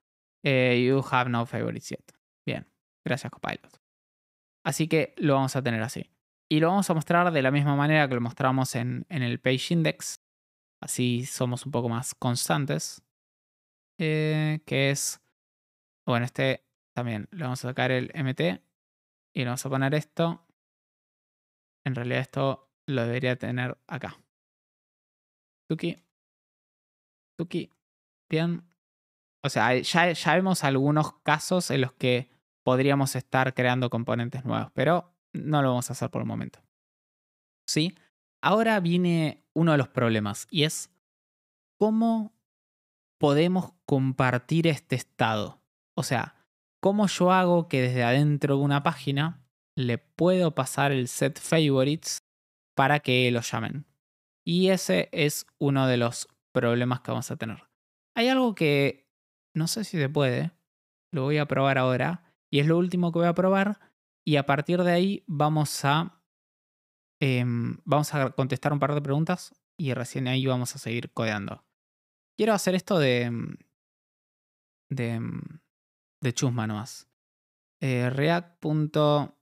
eh, You have no favorites yet. Bien, gracias Copilot. Así que lo vamos a tener así. Y lo vamos a mostrar de la misma manera que lo mostramos en, el page index. Así somos un poco más constantes. Eh, que es, bueno, este también le vamos a sacar el MT y le vamos a poner esto. En realidad esto lo debería tener acá. Tuki. Tuki. Bien. O sea, ya, ya vemos algunos casos en los que podríamos estar creando componentes nuevos, pero no lo vamos a hacer por el momento. ¿Sí? Ahora viene uno de los problemas y es cómo podemos compartir este estado. O sea, cómo yo hago que desde adentro de una página le puedo pasar el set favorites para que lo llamen. Y ese es uno de los problemas que vamos a tener. Hay algo que no sé si se puede, lo voy a probar ahora, y es lo último que voy a probar, y a partir de ahí vamos a, em, vamos a contestar un par de preguntas y recién ahí vamos a seguir codeando. Quiero hacer esto de, em, de, em, de chusma nomás. Eh, React.cloneElement.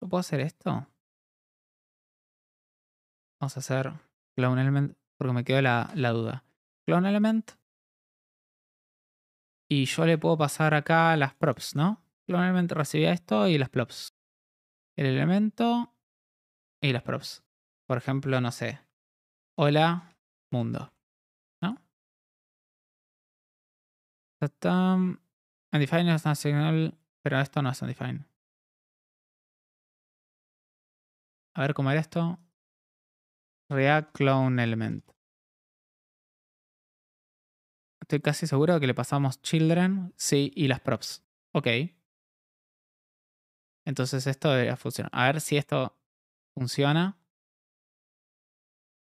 puedo hacer esto? Vamos a hacer clone element porque me quedó la, duda. Clone element. Y yo le puedo pasar acá las props, ¿no? Clone element recibía esto y las props. El elemento y las props. Por ejemplo, no sé. Hola, mundo. ¿No? Undefined es señal pero esto no es undefined. A ver cómo era esto. React Clone Element. Estoy casi seguro de que le pasamos children, sí, y las props. Ok. Entonces esto debería funcionar. A ver si esto funciona.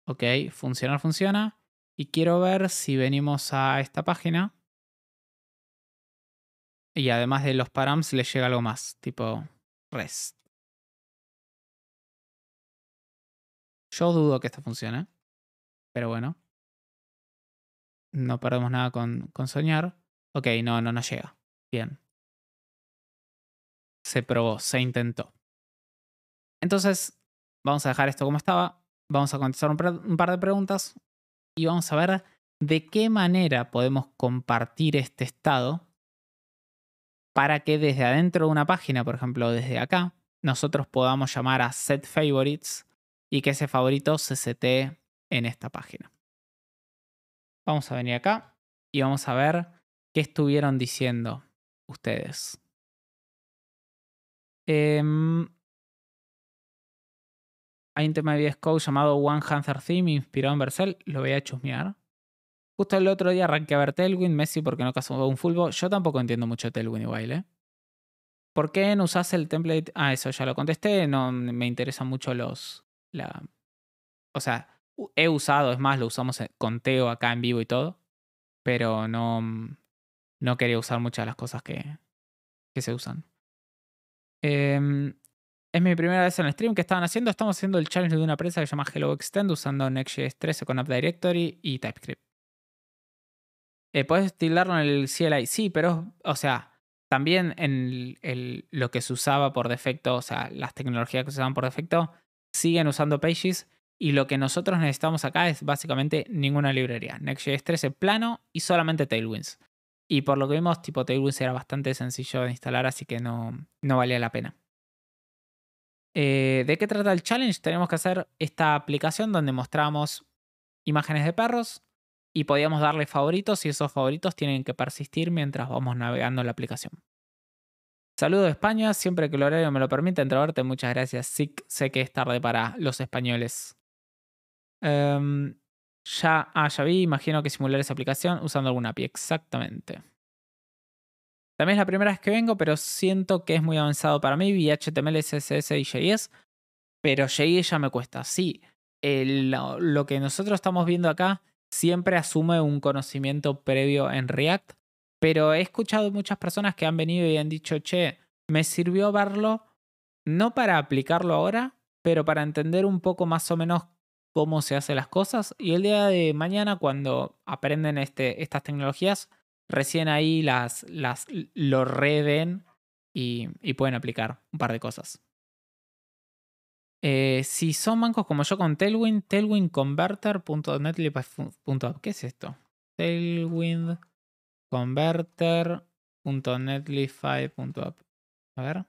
Ok, funciona, funciona. Y quiero ver si venimos a esta página. Y además de los params le llega algo más, tipo REST. Yo dudo que esto funcione, pero bueno. No perdemos nada con, soñar. Ok, no, no nos llega. Bien. Se probó, se intentó. Entonces, vamos a dejar esto como estaba. Vamos a contestar un, un par de preguntas y vamos a ver de qué manera podemos compartir este estado para que desde adentro de una página, por ejemplo, desde acá, nosotros podamos llamar a set favorites y que ese favorito se en esta página. Vamos a venir acá y vamos a ver qué estuvieron diciendo ustedes. Em, hay un tema de VS Code llamado One Hunter Theme inspirado en Versel lo voy a chusmear. Justo el otro día arranqué a ver Telwin, Messi porque no casó un fulbo. Yo tampoco entiendo mucho Telwin igual, ¿eh? ¿Por qué no usas el template? Ah, eso ya lo contesté, no me interesan mucho los, o sea, he usado, es más, lo usamos eh, con Teo acá en vivo y todo, pero no, mm, no quería usar muchas de las cosas que, que se usan. Em, es mi primera vez en el stream que estaban haciendo. Estamos haciendo el challenge de una presa que se llama Hello Extend usando Next.js 13 con App Directory y TypeScript. Eh, Puedes tildarlo en el CLI, sí, pero, o sea, también en lo que se usaba por defecto, o sea, las tecnologías que se usaban por defecto, siguen usando Pages y lo que nosotros necesitamos acá es básicamente ninguna librería. Next.js 13 plano y solamente Tailwinds. Y por lo que vimos, tipo Tailwinds era bastante sencillo de instalar, así que no, no valía la pena. Eh, ¿De qué trata el challenge? Tenemos que hacer esta aplicación donde mostramos imágenes de perros y podíamos darle favoritos y esos favoritos tienen que persistir mientras vamos navegando la aplicación. Saludos de España, siempre que el horario me lo permite verte, muchas gracias. Sí, sé que es tarde para los españoles. Em, ya, ah, ya vi, imagino que simular esa aplicación usando alguna API, exactamente. También es la primera vez que vengo, pero siento que es muy avanzado para mí, vi HTML, CSS y JS, pero JS ya me cuesta. Sí, lo que nosotros estamos viendo acá siempre asume un conocimiento previo en React, pero he escuchado muchas personas que han venido y han dicho, che, me sirvió verlo, no para aplicarlo ahora, pero para entender un poco más o menos cómo se hacen las cosas. Y el día de mañana, cuando aprenden este, estas tecnologías, recién ahí las, lo reben y, y pueden aplicar un par de cosas. Eh, si son bancos como yo con Tailwind, tailwindconverter.netlify.app. ¿Qué es esto? Tailwind converter.netlify.app. A ver.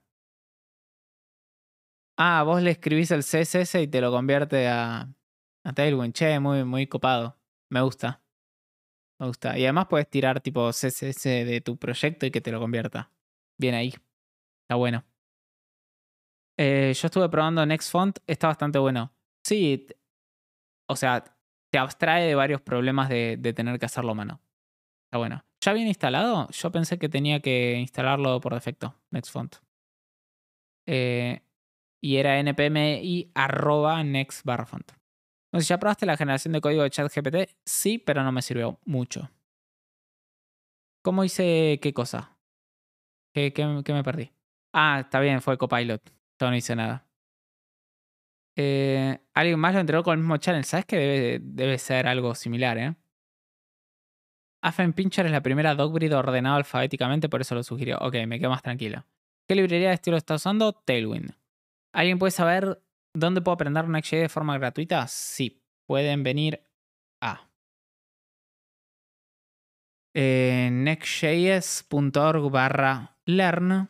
Ah, vos le escribís el CSS y te lo convierte a, a Tailwind. Che, muy, muy copado. Me gusta. Me gusta. Y además puedes tirar tipo CSS de tu proyecto y que te lo convierta. Bien ahí. Está bueno. Eh, yo estuve probando Nextfont. Está bastante bueno. Sí. O sea, te abstrae de varios problemas de, de tener que hacerlo a mano. Está bueno. ¿Ya viene instalado? Yo pensé que tenía que instalarlo por defecto, Nextfont. Eh, y era npmi arroba next barra font. Entonces, ¿ya probaste la generación de código de ChatGPT? Sí, pero no me sirvió mucho. ¿Cómo hice qué cosa? ¿Qué, me perdí? Ah, está bien, fue Copilot. Yo no hice nada. Eh, Alguien más lo entregó con el mismo channel. ¿Sabes que debe, debe ser algo similar, eh? Affen Pincher es la primera Dogbreed ordenada alfabéticamente, por eso lo sugirió. Ok, me quedo más tranquilo. ¿Qué librería de estilo está usando? Tailwind. ¿Alguien puede saber dónde puedo aprender Next.js de forma gratuita? Sí, pueden venir a eh, nextjs.org barra learn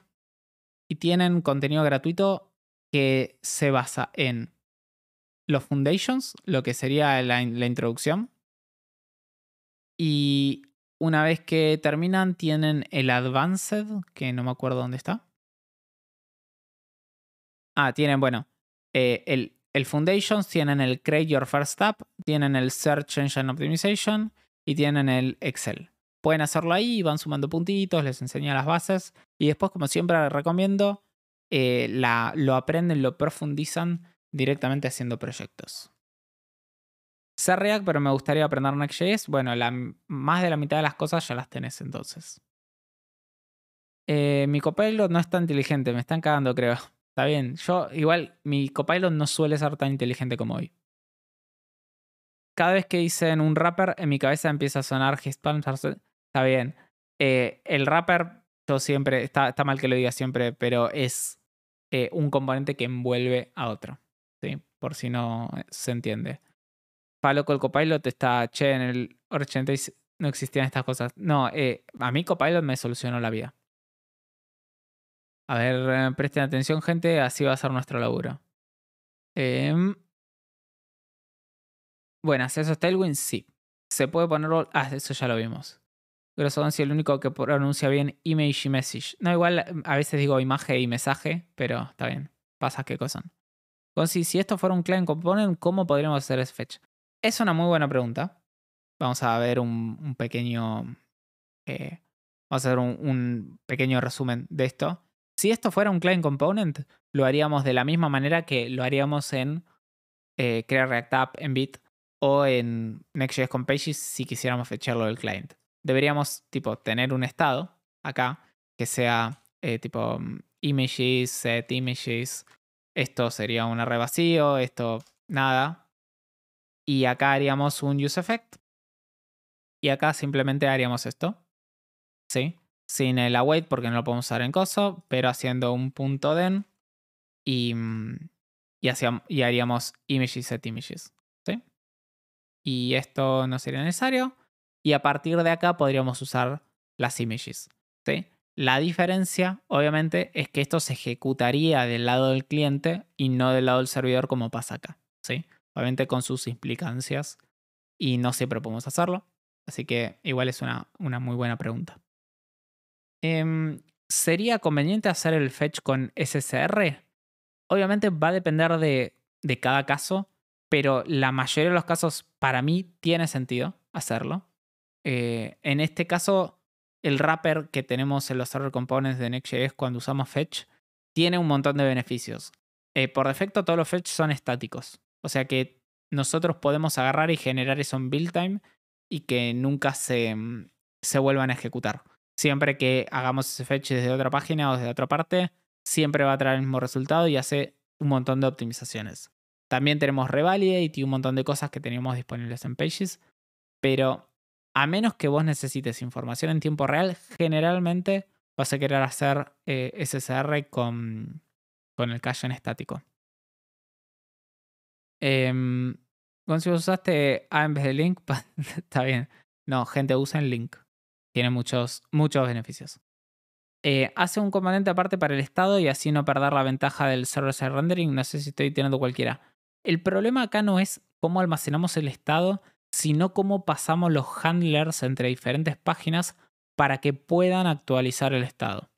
y tienen contenido gratuito que se basa en los foundations, lo que sería la introducción, y una vez que terminan, tienen el Advanced, que no me acuerdo dónde está. Ah, tienen, bueno, eh, el, Foundations, tienen el Create Your First App, tienen el Search Engine Optimization y tienen el Excel. Pueden hacerlo ahí, van sumando puntitos, les enseño las bases y después, como siempre les recomiendo, eh, la, lo aprenden, lo profundizan directamente haciendo proyectos. Sé React, pero me gustaría aprender Next.js. Bueno, la, más de la mitad de las cosas ya las tenés entonces. Eh, mi copilot no es tan inteligente, me están cagando, creo. (laughs) Está bien. Yo, igual, mi copilot no suele ser tan inteligente como hoy. Cada vez que dicen un rapper, en mi cabeza empieza a sonar Está bien. Eh, el rapper, yo siempre, está, mal que lo diga siempre, pero es eh, un componente que envuelve a otro. ¿sí? Por si no se entiende. Palo con Copilot está, che, en el 86 no existían estas cosas. No, eh, a mí Copilot me solucionó la vida. A ver, eh, presten atención, gente, así va a ser nuestro laburo. Eh, em, acceso a Tailwind, Sí. ¿Se puede poner Ah, eso ya lo vimos. Grosso si el único que pronuncia bien image y message. No, igual mm, a veces digo imagen y mensaje, pero está bien. Pasa qué cosa. con si esto fuera un client component, ¿cómo podríamos hacer ese fetch? Es una muy buena pregunta. Vamos a ver un, pequeño. Eh, vamos a hacer un, pequeño resumen de esto. Si esto fuera un client component, lo haríamos de la misma manera que lo haríamos en eh, Crear React App en Bit o en Next.js con Pages si quisiéramos fecharlo del client. Deberíamos tipo tener un estado acá que sea eh, tipo mm, images, set images. Esto sería un array vacío, esto nada, y acá haríamos un effect Y acá simplemente haríamos esto. ¿Sí? Sin el await porque no lo podemos usar en coso, pero haciendo un punto den y, mm, y, haríamos images set images. ¿Sí? Y esto no sería necesario. Y a partir de acá podríamos usar las images. ¿Sí? La diferencia, obviamente, es que esto se ejecutaría del lado del cliente y no del lado del servidor como pasa acá. ¿sí? obviamente con sus implicancias, y no siempre podemos hacerlo. Así que igual es una, muy buena pregunta. Em, ¿Sería conveniente hacer el fetch con SSR? Obviamente va a depender de, cada caso, pero la mayoría de los casos para mí tiene sentido hacerlo. Eh, en este caso, el wrapper que tenemos en los server components de Next.js cuando usamos fetch tiene un montón de beneficios. Eh, por defecto, todos los fetch son estáticos. O sea que nosotros podemos agarrar y generar eso en build time y que nunca mm, se, vuelvan a ejecutar. Siempre que hagamos ese fetch desde otra página o desde otra parte, siempre va a traer el mismo resultado y hace un montón de optimizaciones. También tenemos Revalidate y un montón de cosas que teníamos disponibles en Pages, pero a menos que vos necesites información en tiempo real, generalmente vas a querer hacer eh, SSR con, con el cache en estático. Eh, em, si usaste A en vez de Link, (laughs) está bien. No, gente, usa en Link. Tiene muchos, muchos beneficios. Eh, hace un componente aparte para el estado y así no perder la ventaja del server-side rendering. No sé si estoy teniendo cualquiera. El problema acá no es cómo almacenamos el estado, sino cómo pasamos los handlers entre diferentes páginas para que puedan actualizar el estado.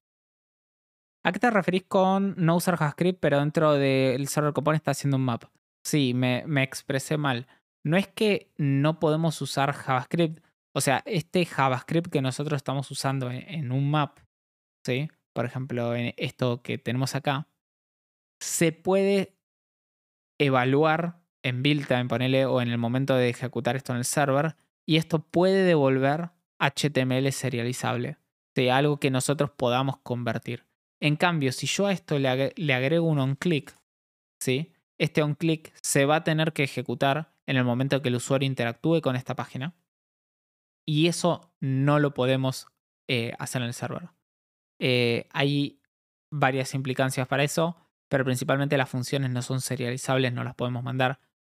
¿A qué te referís con no usar JavaScript, pero dentro del server component está haciendo un map? Sí, me, expresé mal. No es que no podemos usar JavaScript. O sea, este JavaScript que nosotros estamos usando e, en, un map, ¿sí? Por ejemplo, en esto que tenemos acá, se puede evaluar en build time, ponele, o en el momento de ejecutar esto en el server, y esto puede devolver HTML serializable, de algo que nosotros podamos convertir. En cambio, si yo a esto le, agrego un on-click, ¿sí? Este onClick se va a tener que ejecutar en el momento que el usuario interactúe con esta página. Y eso no lo podemos eh, hacer en el server. Eh, hay varias implicancias para eso, pero principalmente las funciones no son serializables, no las podemos mandar.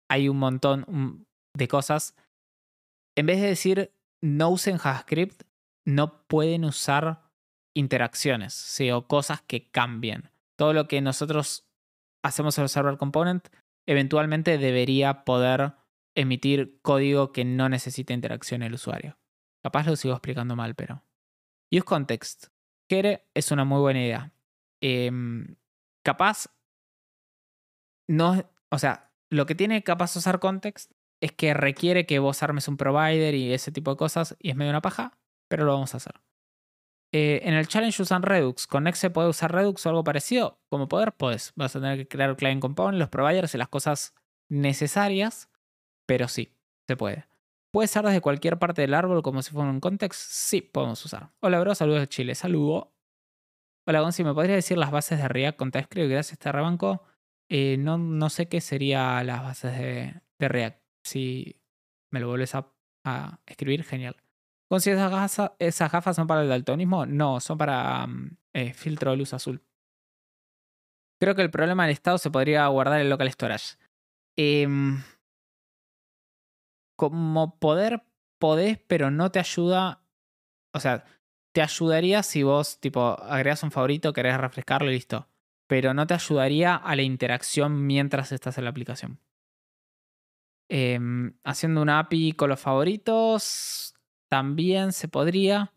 Hay un montón de cosas. En vez de decir no usen JavaScript, no pueden usar interacciones o cosas que cambien. Todo lo que nosotros hacemos el server component, eventualmente debería poder emitir código que no necesite interacción el usuario. Capaz lo sigo explicando mal, pero. Use context. Quere es una muy buena idea. Em, capaz. No. O sea, lo que tiene capaz usar context es que requiere que vos armes un provider y ese tipo de cosas y es medio una paja, pero lo vamos a hacer. Eh, en el challenge usan Redux. ¿Con Next se puede usar Redux o algo parecido? Como poder, puedes. Vas a tener que crear client component, los providers y las cosas necesarias, pero sí, se puede. ¿Puede ser desde cualquier parte del árbol como si fuera un context? Sí, podemos usar. Hola, bro, saludos de Chile. Saludo. Hola, Gonzi, ¿me podrías decir las bases de React con TypeScript gracias a este rebanco? Eh, no, no sé qué serían las bases de, React. Si me lo vuelves a escribir, genial. ¿Con si esas gafas, esas gafas son para el daltonismo? No, son para mm, eh, filtro de luz azul. Creo que el problema del estado se podría guardar en local storage. Em, como poder podés, pero no te ayuda. O sea, te ayudaría si vos, tipo, agregas un favorito, querés refrescarlo y listo. Pero no te ayudaría a la interacción mientras estás en la aplicación. Em, haciendo un API con los favoritos, también se podría,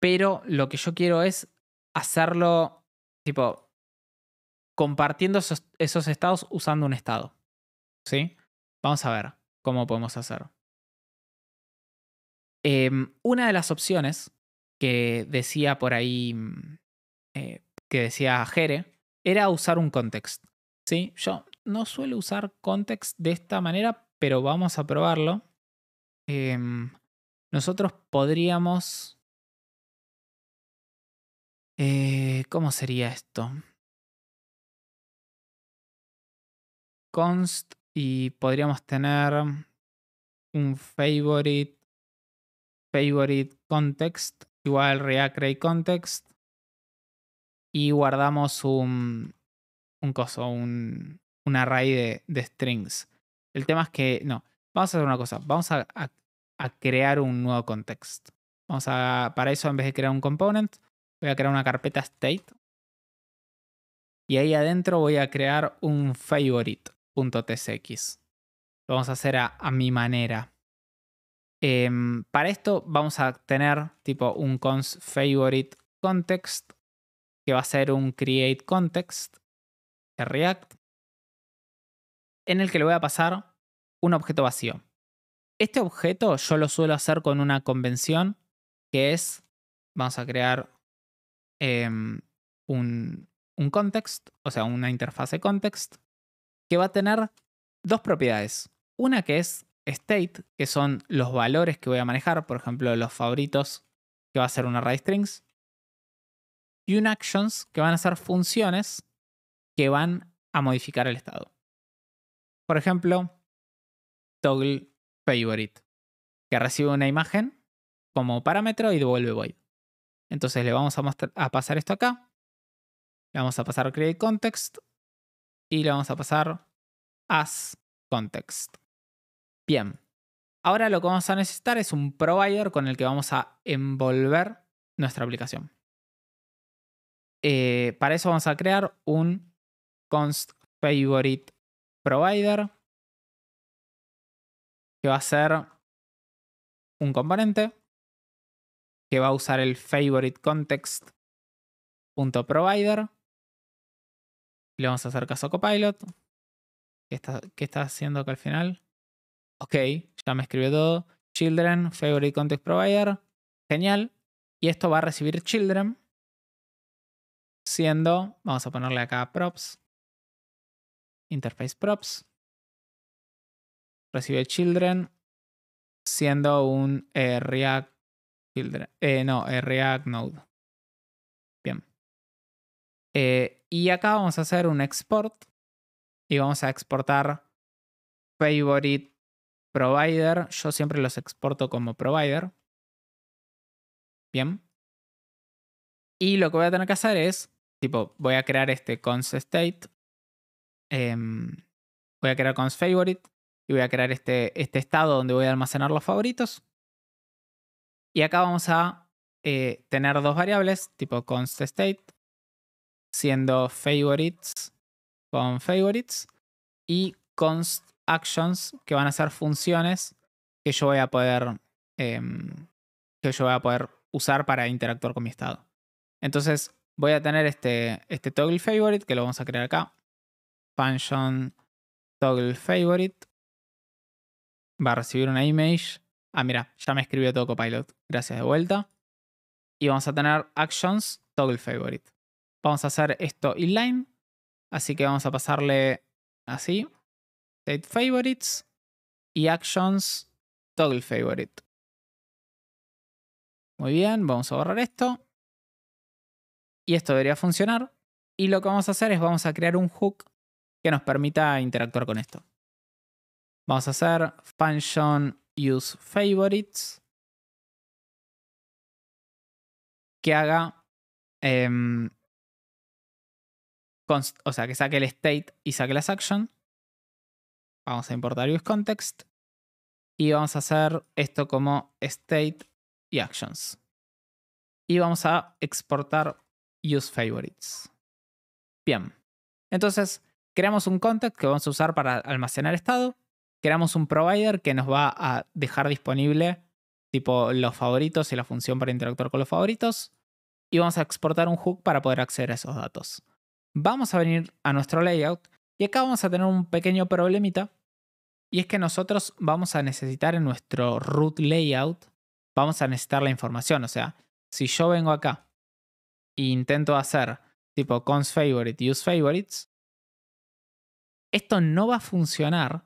pero lo que yo quiero es hacerlo, tipo, compartiendo esos, estados usando un estado. ¿Sí? Vamos a ver cómo podemos hacer. Em, una de las opciones que decía por ahí, mm, eh, que decía Jere, era usar un context. ¿Sí? Yo no suelo usar context de esta manera, pero vamos a probarlo. Em, nosotros podríamos... Eh, ¿Cómo sería esto? Const y podríamos tener un favorite, favorite context, igual create context, y guardamos un, un coso, un, array de, strings. El tema es que, no, vamos a hacer una cosa, vamos a crear un nuevo contexto. Vamos a, para eso, en vez de crear un component, voy a crear una carpeta state. Y ahí adentro voy a crear un favorite.tsx. Lo vamos a hacer a, mi manera. Em, para esto vamos a tener tipo un cons favorite context que va a ser un create context de React en el que le voy a pasar un objeto vacío. Este objeto yo lo suelo hacer con una convención que es, vamos a crear em, un, un context, o sea, una interfase context, que va a tener dos propiedades. Una que es state, que son los valores que voy a manejar, por ejemplo, los favoritos, que va a ser un array strings. Y un actions, que van a ser funciones que van a modificar el estado. Por ejemplo, toggle favorite, que recibe una imagen como parámetro y devuelve void. Entonces le vamos a, pasar esto acá. Le vamos a pasar create context y le vamos a pasar as context. Bien. Ahora lo que vamos a necesitar es un provider con el que vamos a envolver nuestra aplicación. Eh, para eso vamos a crear un const favorite provider que va a ser un componente que va a usar el favorite context Le vamos a hacer caso a Copilot. ¿Qué está, haciendo acá al final? Ok, ya me escribió todo. Children, favorite context provider. Genial. Y esto va a recibir children. Siendo, vamos a ponerle acá props. Interface props recibe Children, siendo un eh, React Children. Eh, no, eh, React Node. Bien. y acá vamos a hacer un export y vamos a exportar favorite provider. Yo siempre los exporto como provider. Bien. Y lo que voy a tener que hacer es, tipo, voy a crear este const state. Em, voy a crear const favorite voy a crear este, este estado donde voy a almacenar los favoritos. Y acá vamos a eh, tener dos variables tipo const state, siendo favorites con favorites y const actions que van a ser funciones que yo voy a poder em, que yo voy a poder usar para interactuar con mi estado. Entonces voy a tener este, este toggle favorite que lo vamos a crear acá. Function toggle favorite va a recibir una image. Ah, mira, ya me escribió todo Copilot. Gracias de vuelta. Y vamos a tener actions, toggle favorite. Vamos a hacer esto inline. Así que vamos a pasarle así. State favorites y actions, toggle favorite. Muy bien, vamos a borrar esto. Y esto debería funcionar. Y lo que vamos a hacer es vamos a crear un hook que nos permita interactuar con esto. Vamos a hacer function use favorites. Que haga. Em, o sea, que saque el state y saque las Actions. Vamos a importar use context. Y vamos a hacer esto como state y actions. Y vamos a exportar use favorites. Bien. Entonces, creamos un context que vamos a usar para almacenar estado creamos un provider que nos va a dejar disponible tipo los favoritos y la función para interactuar con los favoritos. Y vamos a exportar un hook para poder acceder a esos datos. Vamos a venir a nuestro layout y acá vamos a tener un pequeño problemita. Y es que nosotros vamos a necesitar en nuestro root layout, vamos a necesitar la información. O sea, si yo vengo acá e intento hacer tipo cons favorite, use favorites, esto no va a funcionar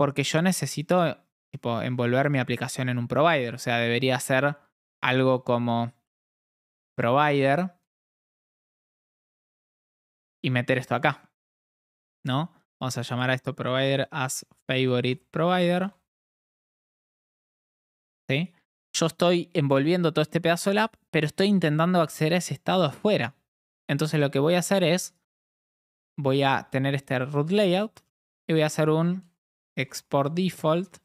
porque yo necesito envolver mi aplicación en un provider. O sea, debería ser algo como provider y meter esto acá. ¿No? Vamos a llamar a esto provider as favorite provider. ¿Sí? Yo estoy envolviendo todo este pedazo la app, pero estoy intentando acceder a ese estado afuera. Entonces lo que voy a hacer es, voy a tener este root layout y voy a hacer un export default,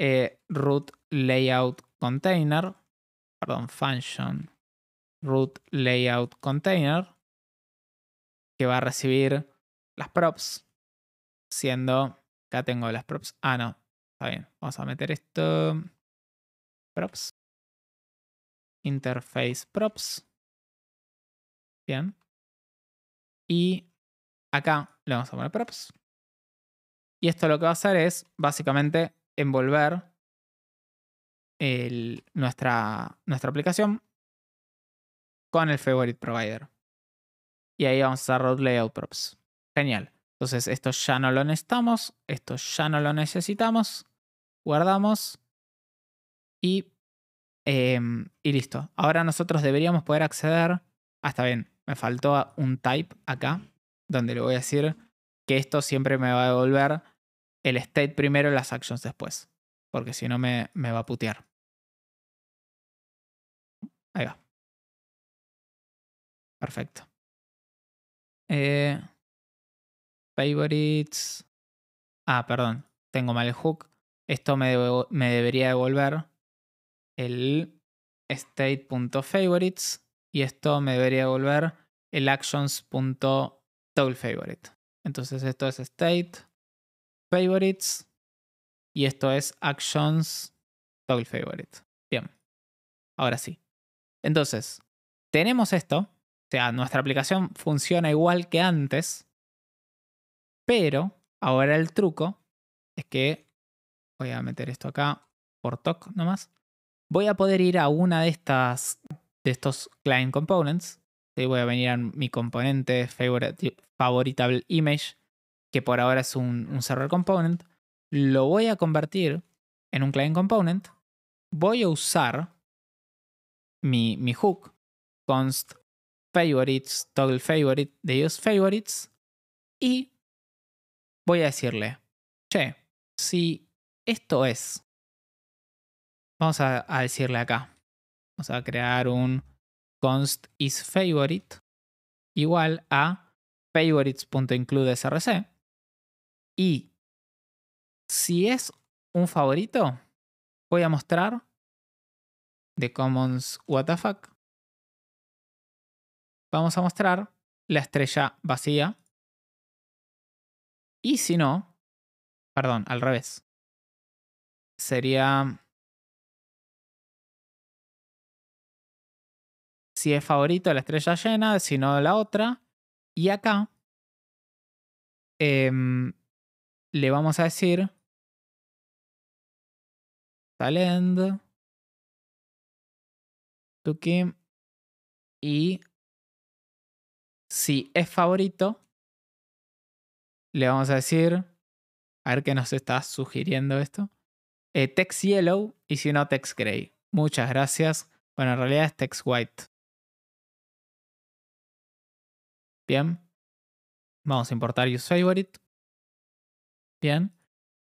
eh, root layout container, perdón, function root layout container, que va a recibir las props, siendo, acá tengo las props, ah no, está bien, vamos a meter esto, props, interface props, bien, y acá le vamos a poner props, y esto lo que va a hacer es básicamente envolver nuestra, nuestra aplicación con el favorite provider. Y ahí vamos a usar layout props. Genial. Entonces esto ya no lo necesitamos, esto ya no lo necesitamos, guardamos y, em, y listo. Ahora nosotros deberíamos poder acceder, hasta ah, bien, me faltó un type acá, donde le voy a decir que esto siempre me va a devolver el state primero y las actions después. Porque si no me, va a putear. Ahí va. Perfecto. Eh, favorites. Ah, perdón. Tengo mal el hook. Esto me, debería devolver el state.favorites y esto me debería devolver el actions.toggleFavorite. Entonces esto es state, favorites y esto es actions, toggle favorite. Bien, ahora sí. Entonces, tenemos esto, o sea, nuestra aplicación funciona igual que antes, pero ahora el truco es que, voy a meter esto acá por TOC nomás, voy a poder ir a una de estas, de estos client components voy a venir a mi componente favoritable image, que por ahora es un, server component, lo voy a convertir en un client component, voy a usar mi, mi hook const favorites, toggle favorite, de use favorites, y voy a decirle, che, si esto es, vamos a decirle acá, vamos a crear un const is favorite igual a favorites.includesrc. Y si es un favorito, voy a mostrar de commons fuck Vamos a mostrar la estrella vacía. Y si no, perdón, al revés. Sería si es favorito la estrella llena, si no la otra. Y acá em, le vamos a decir talent, tuki, y si es favorito, le vamos a decir, a ver qué nos está sugiriendo esto, eh, text yellow y si no text gray. Muchas gracias. Bueno, en realidad es text white. Bien. Vamos a importar use favorite. Bien.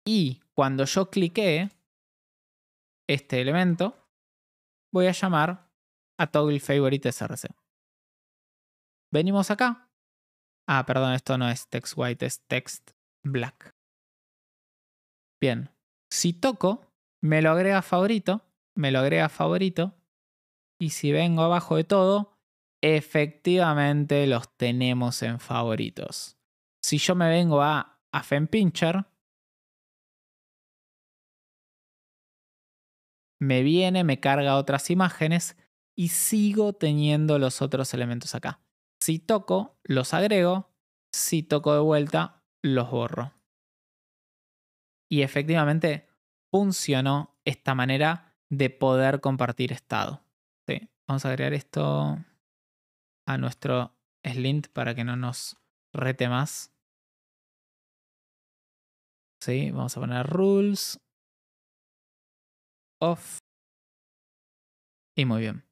Y cuando yo cliquee este elemento, voy a llamar a toggle favorite src. Venimos acá. Ah, perdón, esto no es text white, es text black. Bien. Si toco, me lo agrega favorito, me lo agrega favorito. Y si vengo abajo de todo, efectivamente los tenemos en favoritos. Si yo me vengo a, a Fenpincher, me viene, me carga otras imágenes y sigo teniendo los otros elementos acá. Si toco, los agrego. Si toco de vuelta, los borro. Y efectivamente funcionó esta manera de poder compartir estado. Vamos a agregar esto a nuestro Slint para que no nos rete más. Sí, vamos a poner rules. Off. Y muy bien.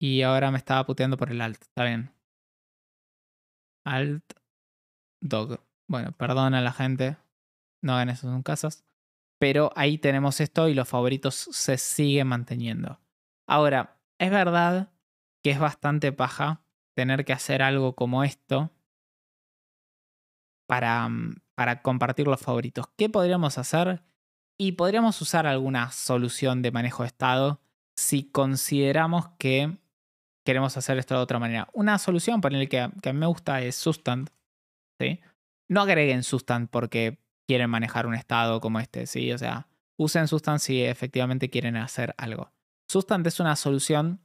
Y ahora me estaba puteando por el alt, está bien. Alt dog. Bueno, perdona a la gente. No hagan eso en casas. Pero ahí tenemos esto y los favoritos se siguen manteniendo. Ahora, es verdad que es bastante paja tener que hacer algo como esto para, mm, para compartir los favoritos. ¿Qué podríamos hacer? Y podríamos usar alguna solución de manejo de estado si consideramos que queremos hacer esto de otra manera. Una solución, por el que, que me gusta, es Sustant. ¿sí? No agreguen Sustant porque quieren manejar un estado como este, ¿sí? O sea, usen Sustant si efectivamente quieren hacer algo. Sustant es una solución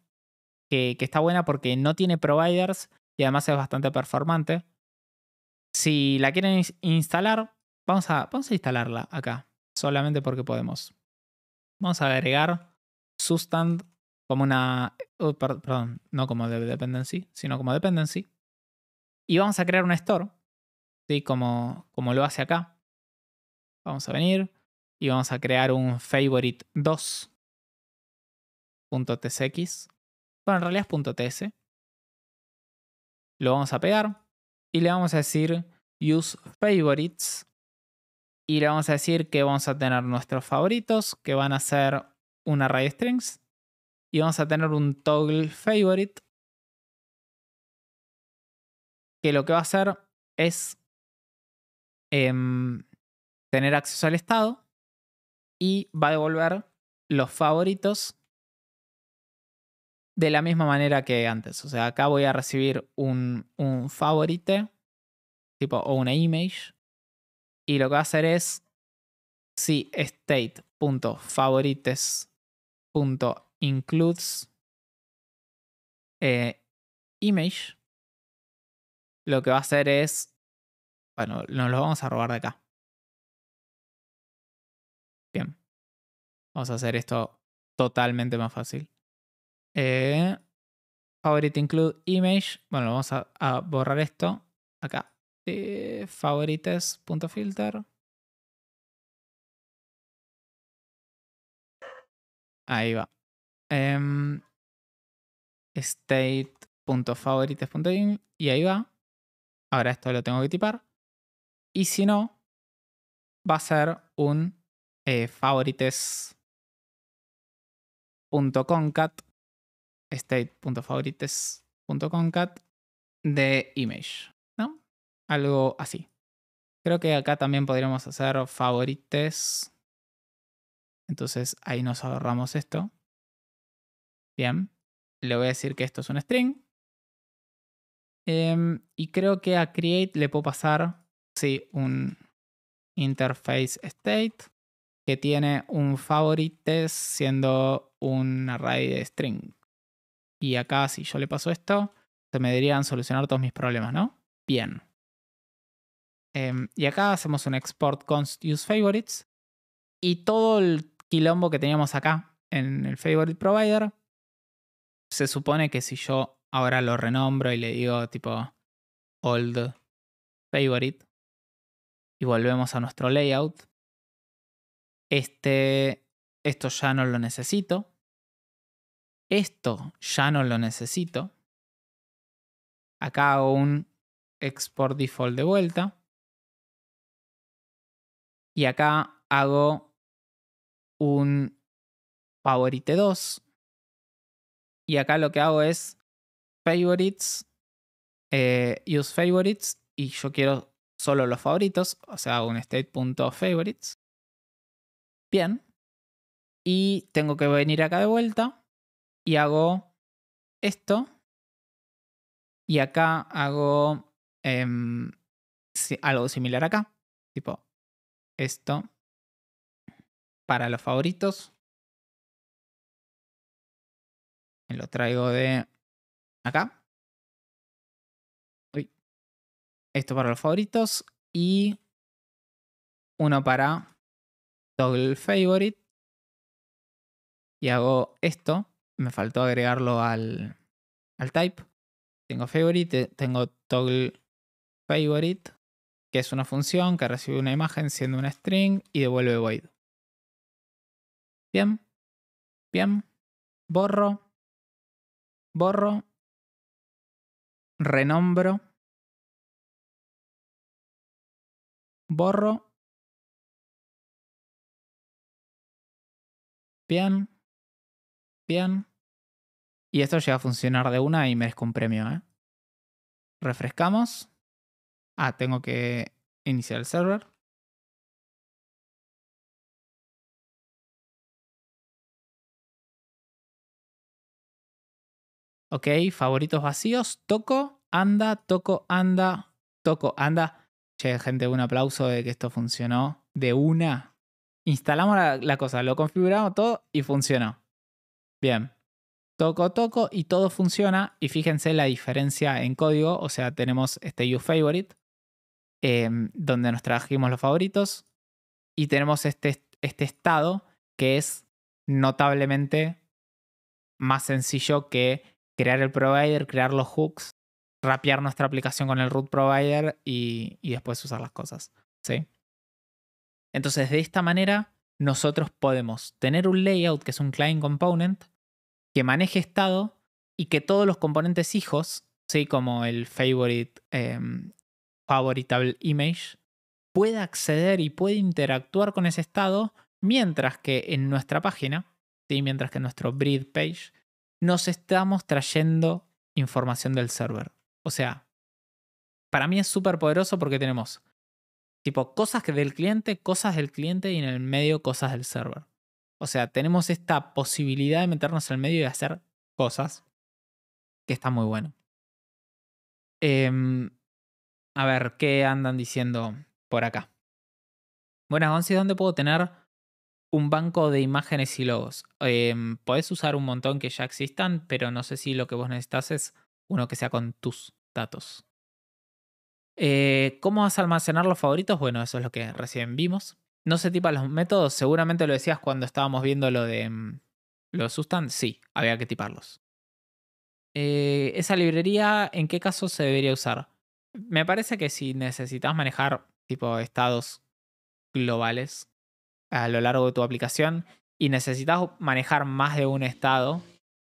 que, está buena porque no tiene providers y además es bastante performante. Si la quieren instalar, vamos a, vamos a instalarla acá, solamente porque podemos. Vamos a agregar Sustand como una, oh, perdón, no como dependency, sino como dependency. Y vamos a crear un store, ¿sí? como, como lo hace acá. Vamos a venir y vamos a crear un favorite 2tsx bueno, en realidad es .ts. Lo vamos a pegar y le vamos a decir use favorites y le vamos a decir que vamos a tener nuestros favoritos que van a ser un array strings y vamos a tener un toggle favorite que lo que va a hacer es em, tener acceso al estado y va a devolver los favoritos de la misma manera que antes. O sea, acá voy a recibir un, un favorite, tipo, o una image. Y lo que va a hacer es, si state.favorites.includes eh, image, lo que va a hacer es, bueno, nos lo vamos a robar de acá. Bien. Vamos a hacer esto totalmente más fácil. Eh, favorite include image. Bueno, vamos a, borrar esto. Acá. Eh, favorites.filter. Ahí va. Em, punto state.favorites.im y ahí va. Ahora esto lo tengo que tipar. Y si no, va a ser un eh, favorites.concat state.favorites.concat de image, ¿no? Algo así. Creo que acá también podríamos hacer favorites. Entonces ahí nos ahorramos esto. Bien. Le voy a decir que esto es un string. Em, y creo que a create le puedo pasar, sí, un interface state que tiene un favorites siendo un array de string y acá si yo le paso esto, se me deberían solucionar todos mis problemas, ¿no? Bien. Em, y acá hacemos un export const use favorites y todo el quilombo que teníamos acá en el favorite provider, se supone que si yo ahora lo renombro y le digo tipo old favorite y volvemos a nuestro layout, este, esto ya no lo necesito esto ya no lo necesito. Acá hago un export default de vuelta. Y acá hago un favorite 2. Y acá lo que hago es favorites, eh, use favorites, y yo quiero solo los favoritos, o sea, hago un state.favorites. Bien. Y tengo que venir acá de vuelta y hago esto. Y acá hago em, algo similar acá. Tipo esto para los favoritos. Me lo traigo de acá. Esto para los favoritos. Y uno para toggle favorite. Y hago esto me faltó agregarlo al, al type. Tengo favorite, tengo toggle favorite, que es una función que recibe una imagen siendo una string y devuelve void. Bien, bien, borro, borro, renombro, borro, bien, Bien. Y esto llega a funcionar de una y merezco un premio, ¿eh? Refrescamos. Ah, tengo que iniciar el server. Ok, favoritos vacíos. Toco, anda, toco, anda, toco, anda. Che, gente, un aplauso de que esto funcionó de una. Instalamos la cosa, lo configuramos todo y funcionó. Bien. Toco, toco y todo funciona. Y fíjense la diferencia en código. O sea, tenemos este uFavorite em, donde nos trajimos los favoritos. Y tenemos este, este estado que es notablemente más sencillo que crear el provider, crear los hooks, rapear nuestra aplicación con el root provider y, y después usar las cosas. ¿sí? Entonces, de esta manera, nosotros podemos tener un layout que es un client component que maneje estado y que todos los componentes hijos, ¿sí? como el favorite, em, favoritable image, pueda acceder y puede interactuar con ese estado, mientras que en nuestra página, mientras que en nuestro breed page, nos estamos trayendo información del server. O sea, para mí es súper poderoso porque tenemos tipo cosas del cliente, cosas del cliente y en el medio cosas del server. O sea, tenemos esta posibilidad de meternos al medio y hacer cosas que está muy bueno. Em, a ver, ¿qué andan diciendo por acá? Buenas, Gonzi, ¿dónde puedo tener un banco de imágenes y logos? Em, podés usar un montón que ya existan, pero no sé si lo que vos necesitas es uno que sea con tus datos. Eh, ¿Cómo vas a almacenar los favoritos? Bueno, eso es lo que recién vimos no se tipan los métodos, seguramente lo decías cuando estábamos viendo lo de mm, los sustan, sí, había que tiparlos. Eh, ¿Esa librería en qué caso se debería usar? Me parece que si necesitas manejar tipo estados globales a lo largo de tu aplicación y necesitas manejar más de un estado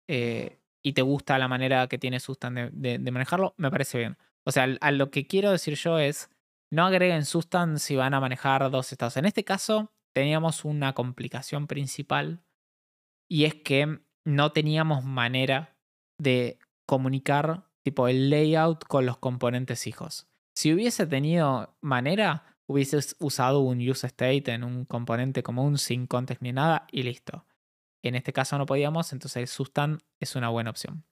eh, y te gusta la manera que tiene Sustan de, de manejarlo, me parece bien. O sea, a lo que quiero decir yo es, no agreguen Sustan si van a manejar dos estados. En este caso, teníamos una complicación principal y es que no teníamos manera de comunicar tipo el layout con los componentes hijos. Si hubiese tenido manera, hubieses usado un use state en un componente común sin context ni nada y listo. En este caso no podíamos, entonces Sustan es una buena opción.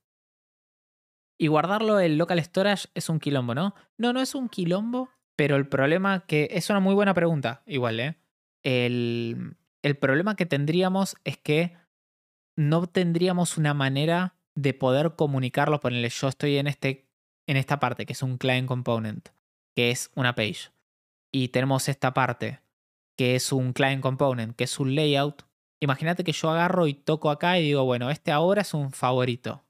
Y guardarlo en local storage es un quilombo, ¿no? No, no es un quilombo pero el problema que es una muy buena pregunta, igual, ¿eh? El, el problema que tendríamos es que no tendríamos una manera de poder comunicarlo. ponerle yo estoy en, este, en esta parte, que es un client component, que es una page. Y tenemos esta parte, que es un client component, que es un layout. Imagínate que yo agarro y toco acá y digo, bueno, este ahora es un favorito.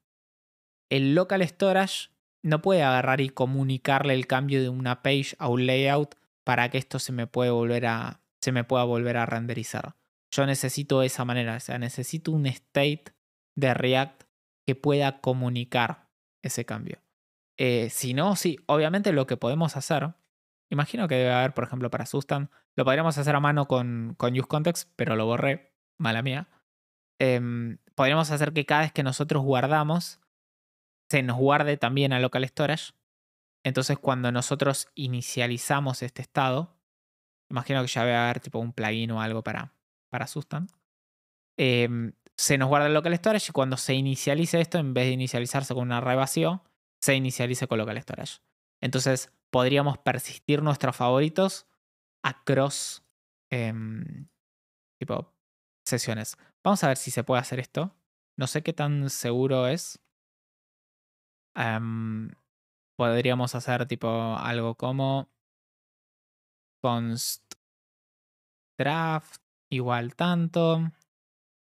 El local storage no puede agarrar y comunicarle el cambio de una page a un layout para que esto se me, volver a, se me pueda volver a renderizar. Yo necesito esa manera, o sea, necesito un state de React que pueda comunicar ese cambio. Eh, si no, sí, obviamente lo que podemos hacer, imagino que debe haber, por ejemplo, para Sustan, lo podríamos hacer a mano con, con UseContext, pero lo borré, mala mía. Em, podríamos hacer que cada vez que nosotros guardamos, se nos guarde también a local storage. Entonces cuando nosotros inicializamos este estado, imagino que ya va a haber tipo un plugin o algo para, para em, se nos guarda el local storage y cuando se inicialice esto, en vez de inicializarse con una array se inicialice con local storage. Entonces podríamos persistir nuestros favoritos across em, tipo sesiones. Vamos a ver si se puede hacer esto. No sé qué tan seguro es. Em, podríamos hacer tipo algo como const draft igual tanto.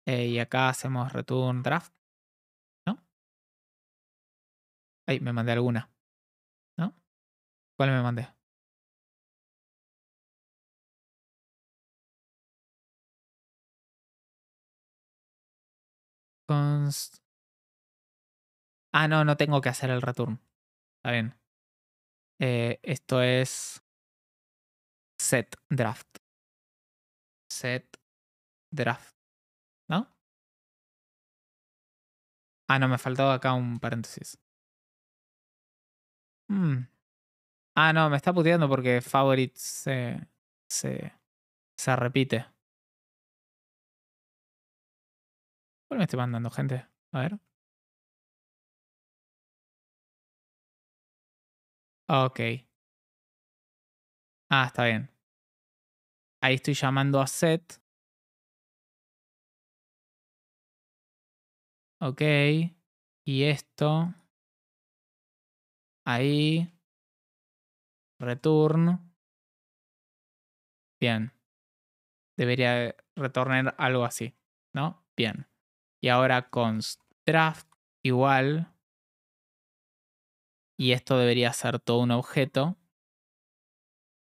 Eh, y acá hacemos return draft. ¿No? Ay, me mandé alguna. ¿No? ¿Cuál me mandé? Const Ah, no, no tengo que hacer el return. Está bien. Eh, esto es set draft. Set draft. ¿No? Ah, no, me faltado acá un paréntesis. Hmm. Ah, no, me está puteando porque favorite se, se, se repite. ¿Por qué me estoy mandando gente? A ver. Ok. Ah, está bien. Ahí estoy llamando a set. Ok. Y esto. Ahí. Return. Bien. Debería retornar algo así, ¿no? Bien. Y ahora const draft igual y esto debería ser todo un objeto.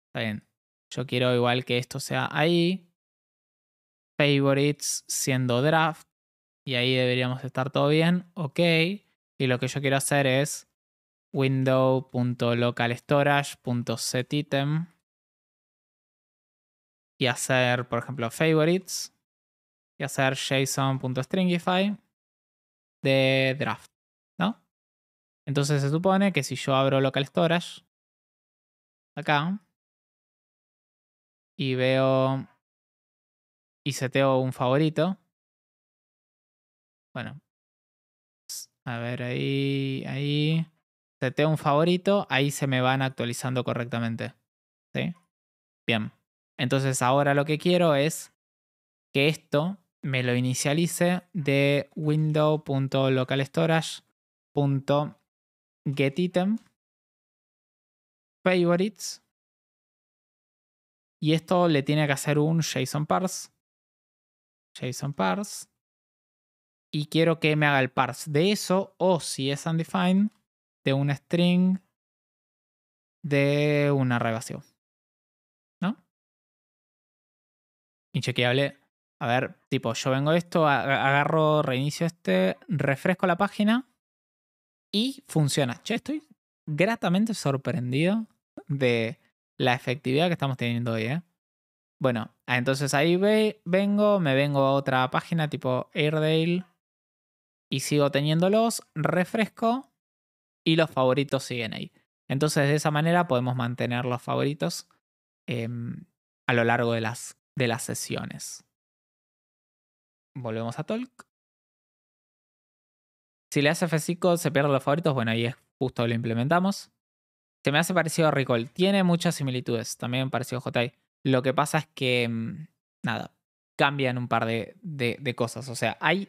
Está bien. Yo quiero igual que esto sea ahí. Favorites siendo draft. Y ahí deberíamos estar todo bien. Ok. Y lo que yo quiero hacer es window.localstorage.setItem y hacer, por ejemplo, favorites y hacer json.stringify de draft. Entonces se supone que si yo abro local storage, acá, y veo y seteo un favorito, bueno, a ver, ahí, ahí, seteo un favorito, ahí se me van actualizando correctamente. ¿Sí? Bien. Entonces ahora lo que quiero es que esto me lo inicialice de window.localstorage.com. Get Item, Favorites, y esto le tiene que hacer un JSON parse. JSON parse. Y quiero que me haga el parse de eso, o si es undefined, de un string de una relación ¿No? Inchequeable. A ver, tipo, yo vengo esto, agarro, reinicio este, refresco la página y funciona. estoy gratamente sorprendido de la efectividad que estamos teniendo hoy. ¿eh? Bueno, ah, entonces ahí vengo, me vengo a otra página tipo Airdale y sigo teniéndolos, refresco y los favoritos siguen ahí. Entonces de esa manera podemos mantener los favoritos em, a lo largo de las, de las sesiones. Volvemos a Talk. Si le hace F5 se pierden los favoritos, bueno, ahí es justo lo implementamos. Se me hace parecido a Recall. Tiene muchas similitudes, también parecido a Lo que pasa es que, mm, nada, cambian un par de, cosas. O sea, hay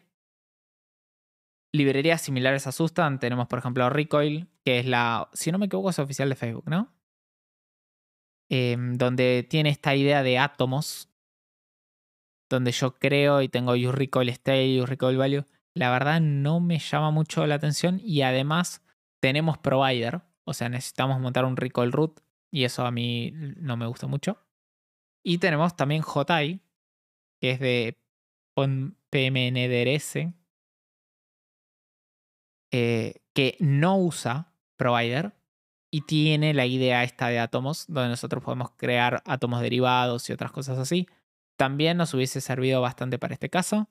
librerías similares a Sustan. Tenemos, por ejemplo, Recoil, que es la, si no me equivoco, es oficial de Facebook, ¿no? Em, donde tiene esta idea de átomos, donde yo creo y tengo use recoil state, value, la verdad no me llama mucho la atención y además tenemos provider, o sea, necesitamos montar un recall root y eso a mí no me gusta mucho. Y tenemos también Jotai, que es de PMNDRS, eh, que no usa provider y tiene la idea esta de átomos, donde nosotros podemos crear átomos derivados y otras cosas así. También nos hubiese servido bastante para este caso.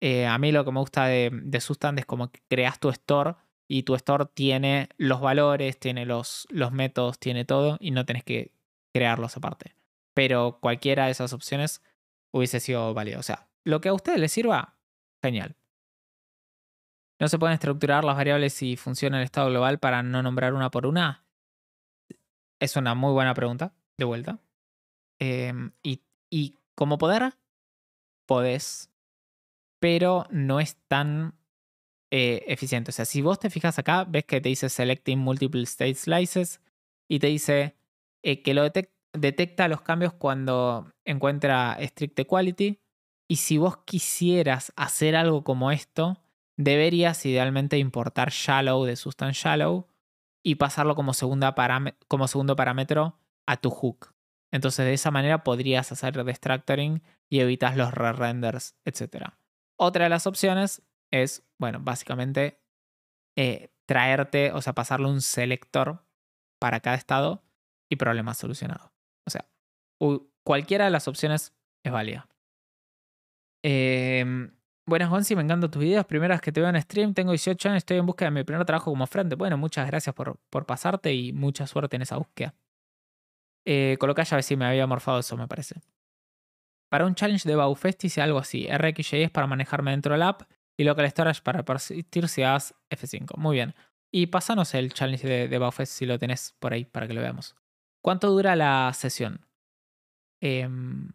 Eh, a mí lo que me gusta de, de es como que creas tu store y tu store tiene los valores, tiene los, los métodos, tiene todo y no tenés que crearlos aparte. Pero cualquiera de esas opciones hubiese sido válido. O sea, lo que a ustedes les sirva, genial. ¿No se pueden estructurar las variables y funciona el estado global para no nombrar una por una? Es una muy buena pregunta, de vuelta. Em, y, y como poder, podés pero no es tan eh, eficiente. O sea, si vos te fijas acá, ves que te dice Selecting Multiple State Slices y te dice eh, que lo detecta los cambios cuando encuentra Strict Equality. Y si vos quisieras hacer algo como esto, deberías idealmente importar Shallow de Substance Shallow y pasarlo como, segunda como segundo parámetro a tu hook. Entonces de esa manera podrías hacer destructoring y evitas los re-renders, etc. Otra de las opciones es, bueno, básicamente eh, traerte, o sea, pasarle un selector para cada estado y problema solucionado. O sea, cualquiera de las opciones es válida. Em, buenas, Gonzi, me encantan tus videos. Primeras que te veo en stream, tengo 18 años, estoy en búsqueda de mi primer trabajo como frente. Bueno, muchas gracias por, por pasarte y mucha suerte en esa búsqueda. Eh, ya a ver si me había morfado eso, me parece. Para un challenge de Baufest hice algo así, es para manejarme dentro del app y local storage para si hagas F5. Muy bien. Y pasanos el challenge de, de Baufest si lo tenés por ahí para que lo veamos. ¿Cuánto dura la sesión? Em,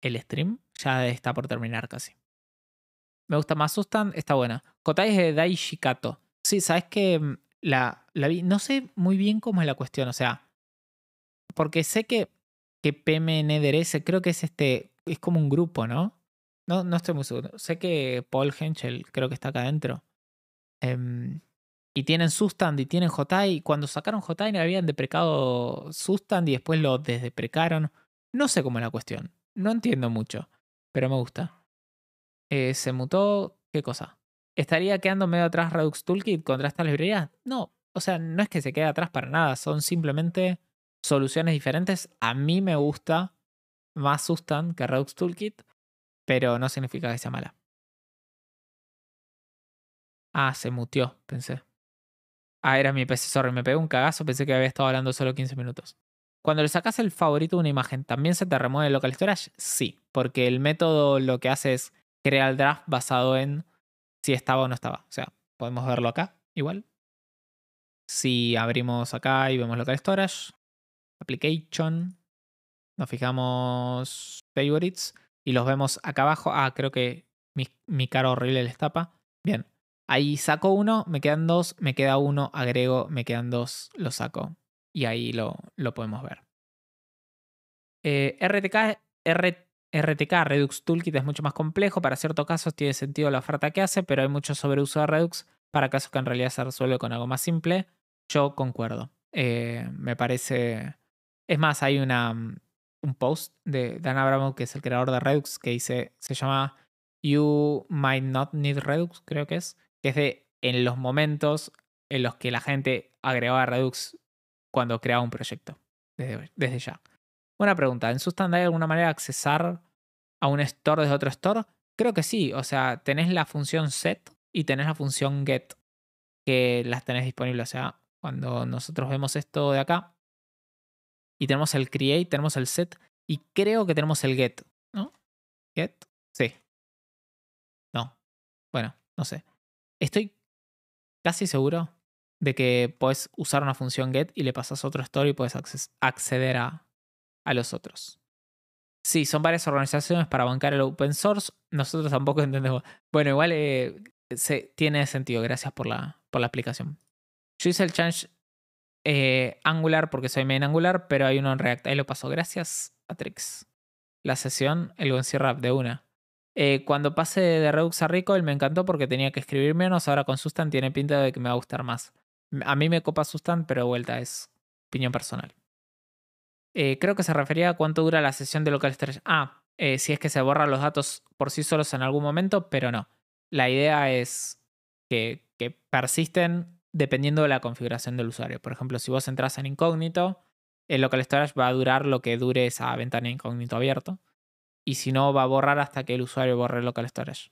el stream ya está por terminar casi. Me gusta más Sustan, está buena. Kotai de Daishikato. Sí, sabes que em, la, no sé muy bien cómo es la cuestión, o sea, porque sé que, que PMN creo que es este es como un grupo, ¿no? No, no estoy muy seguro. Sé que Paul Henschel creo que está acá adentro. Em, y tienen Sustand y tienen Jotai. Cuando sacaron Jotai no habían deprecado Sustand y después lo desdeprecaron. No sé cómo es la cuestión. No entiendo mucho, pero me gusta. Eh, ¿Se mutó? ¿Qué cosa? ¿Estaría quedando medio atrás Redux Toolkit contra estas librerías? No, o sea, no es que se quede atrás para nada, son simplemente soluciones diferentes. A mí me gusta más sustan que Redux Toolkit, pero no significa que sea mala. Ah, se mutió, pensé. Ah, era mi PC, sorry, me pegué un cagazo, pensé que había estado hablando solo 15 minutos. Cuando le sacas el favorito de una imagen, ¿también se te remueve el local storage? Sí, porque el método lo que hace es crear el draft basado en si estaba o no estaba. O sea, podemos verlo acá, igual. Si abrimos acá y vemos local storage, application, nos fijamos favorites y los vemos acá abajo. Ah, creo que mi, mi cara horrible les tapa. Bien, ahí saco uno, me quedan dos, me queda uno, agrego, me quedan dos, lo saco. Y ahí lo, lo podemos ver. Eh, RTK, RTK, Redux Toolkit es mucho más complejo. Para ciertos casos tiene sentido la oferta que hace, pero hay mucho sobreuso de Redux para casos que en realidad se resuelve con algo más simple. Yo concuerdo. Eh, me parece... Es más, hay una, un post de Dan Abramo, que es el creador de Redux, que dice, se llama You Might Not Need Redux, creo que es, que es de en los momentos en los que la gente agregaba Redux cuando creaba un proyecto, desde, desde ya. Buena pregunta, ¿en Sustan hay alguna manera de accesar a un store desde otro store? Creo que sí, o sea, tenés la función set y tenés la función get que las tenés disponibles. O sea, cuando nosotros vemos esto de acá, y tenemos el create, tenemos el set y creo que tenemos el get, ¿no? Get, sí. No. Bueno, no sé. Estoy casi seguro de que puedes usar una función get y le pasas otro store y puedes acceder a, los otros. Sí, son varias organizaciones para bancar el open source. Nosotros tampoco (laughs) entendemos. Bueno, igual eh, se, tiene sentido. Gracias por la, por la explicación. Yo el change eh, angular porque soy main Angular, pero hay uno en React. Ahí lo paso. Gracias, Patrix. La sesión, el Wrap de una. Eh, cuando pase de Redux a Rico, él me encantó porque tenía que escribir menos. Ahora con Sustan tiene pinta de que me va a gustar más. A mí me copa Sustan, pero vuelta, es opinión personal. Eh, creo que se refería a cuánto dura la sesión de local storage. Ah, si es que se borran los datos por sí solos en algún momento, pero no. La idea es que persisten dependiendo de la configuración del usuario. Por ejemplo, si vos entras en incógnito, el local storage va a durar lo que dure esa ventana incógnito abierto. Y si no, va a borrar hasta que el usuario borre el local storage.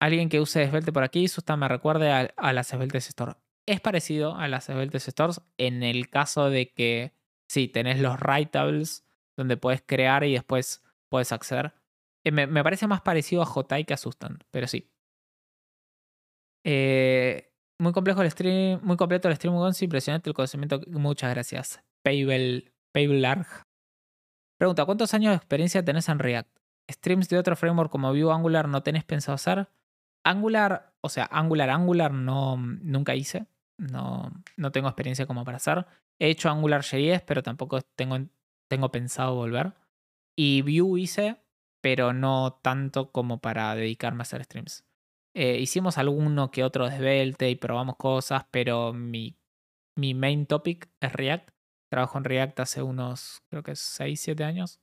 Alguien que use Svelte por aquí, Susta me recuerde a, a las Svelte Stores. Es parecido a las Svelte Stores en el caso de que sí, tenés los writables donde puedes crear y después puedes acceder. Eh, me, parece más parecido a JTI que a Sustan, pero sí. Eh, muy complejo el stream, muy completo el stream, Gonzi. Impresionante el conocimiento. Muchas gracias. Pavel, Larg. Pregunta, ¿cuántos años de experiencia tenés en React? ¿Streams de otro framework como Vue Angular no tenés pensado hacer? Angular, o sea, Angular, Angular no, nunca hice. No, no tengo experiencia como para hacer. He hecho Angular 10, pero tampoco tengo, tengo pensado volver. Y Vue hice, pero no tanto como para dedicarme a hacer streams. Eh, hicimos alguno que otro desvelte y probamos cosas, pero mi, mi main topic es React. Trabajo en React hace unos, creo que 6, 7 años.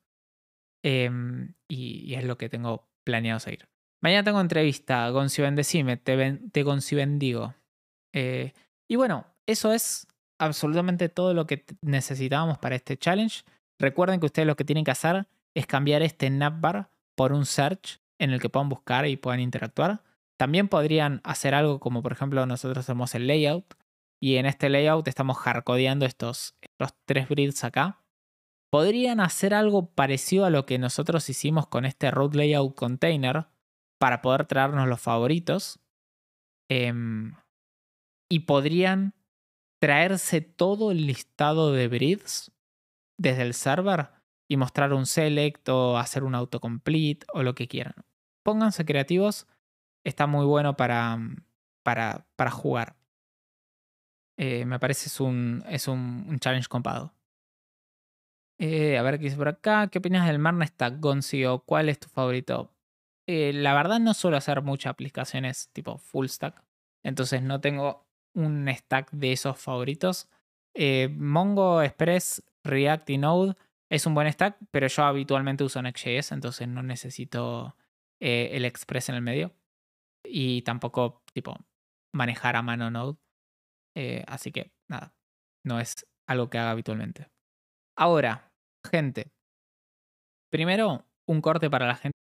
Em, y, es lo que tengo planeado seguir. Mañana tengo entrevista, con Bendecime, te, te Bendigo. Eh, y bueno, eso es absolutamente todo lo que necesitábamos para este challenge. Recuerden que ustedes lo que tienen que hacer es cambiar este navbar por un search en el que puedan buscar y puedan interactuar. También podrían hacer algo como por ejemplo nosotros hacemos el layout y en este layout estamos hardcodeando estos, tres brids acá. Podrían hacer algo parecido a lo que nosotros hicimos con este root layout container para poder traernos los favoritos. Em, y podrían traerse todo el listado de breeds desde el server y mostrar un select o hacer un autocomplete o lo que quieran. Pónganse creativos está muy bueno para, para, para jugar. Eh, me parece es un, es un, challenge compado. Eh, a ver qué dice por acá. ¿Qué opinas del Marna Stack, Goncio? ¿Cuál es tu favorito? Eh, la verdad no suelo hacer muchas aplicaciones tipo full stack. Entonces no tengo un stack de esos favoritos. Mongo, Express, React y Node es un buen stack, pero yo habitualmente uso Next.js, entonces no necesito el Express en el medio y tampoco, tipo, manejar a mano Node. Eh, así que, nada, no es algo que haga habitualmente. Ahora, gente. Primero, un corte para la gente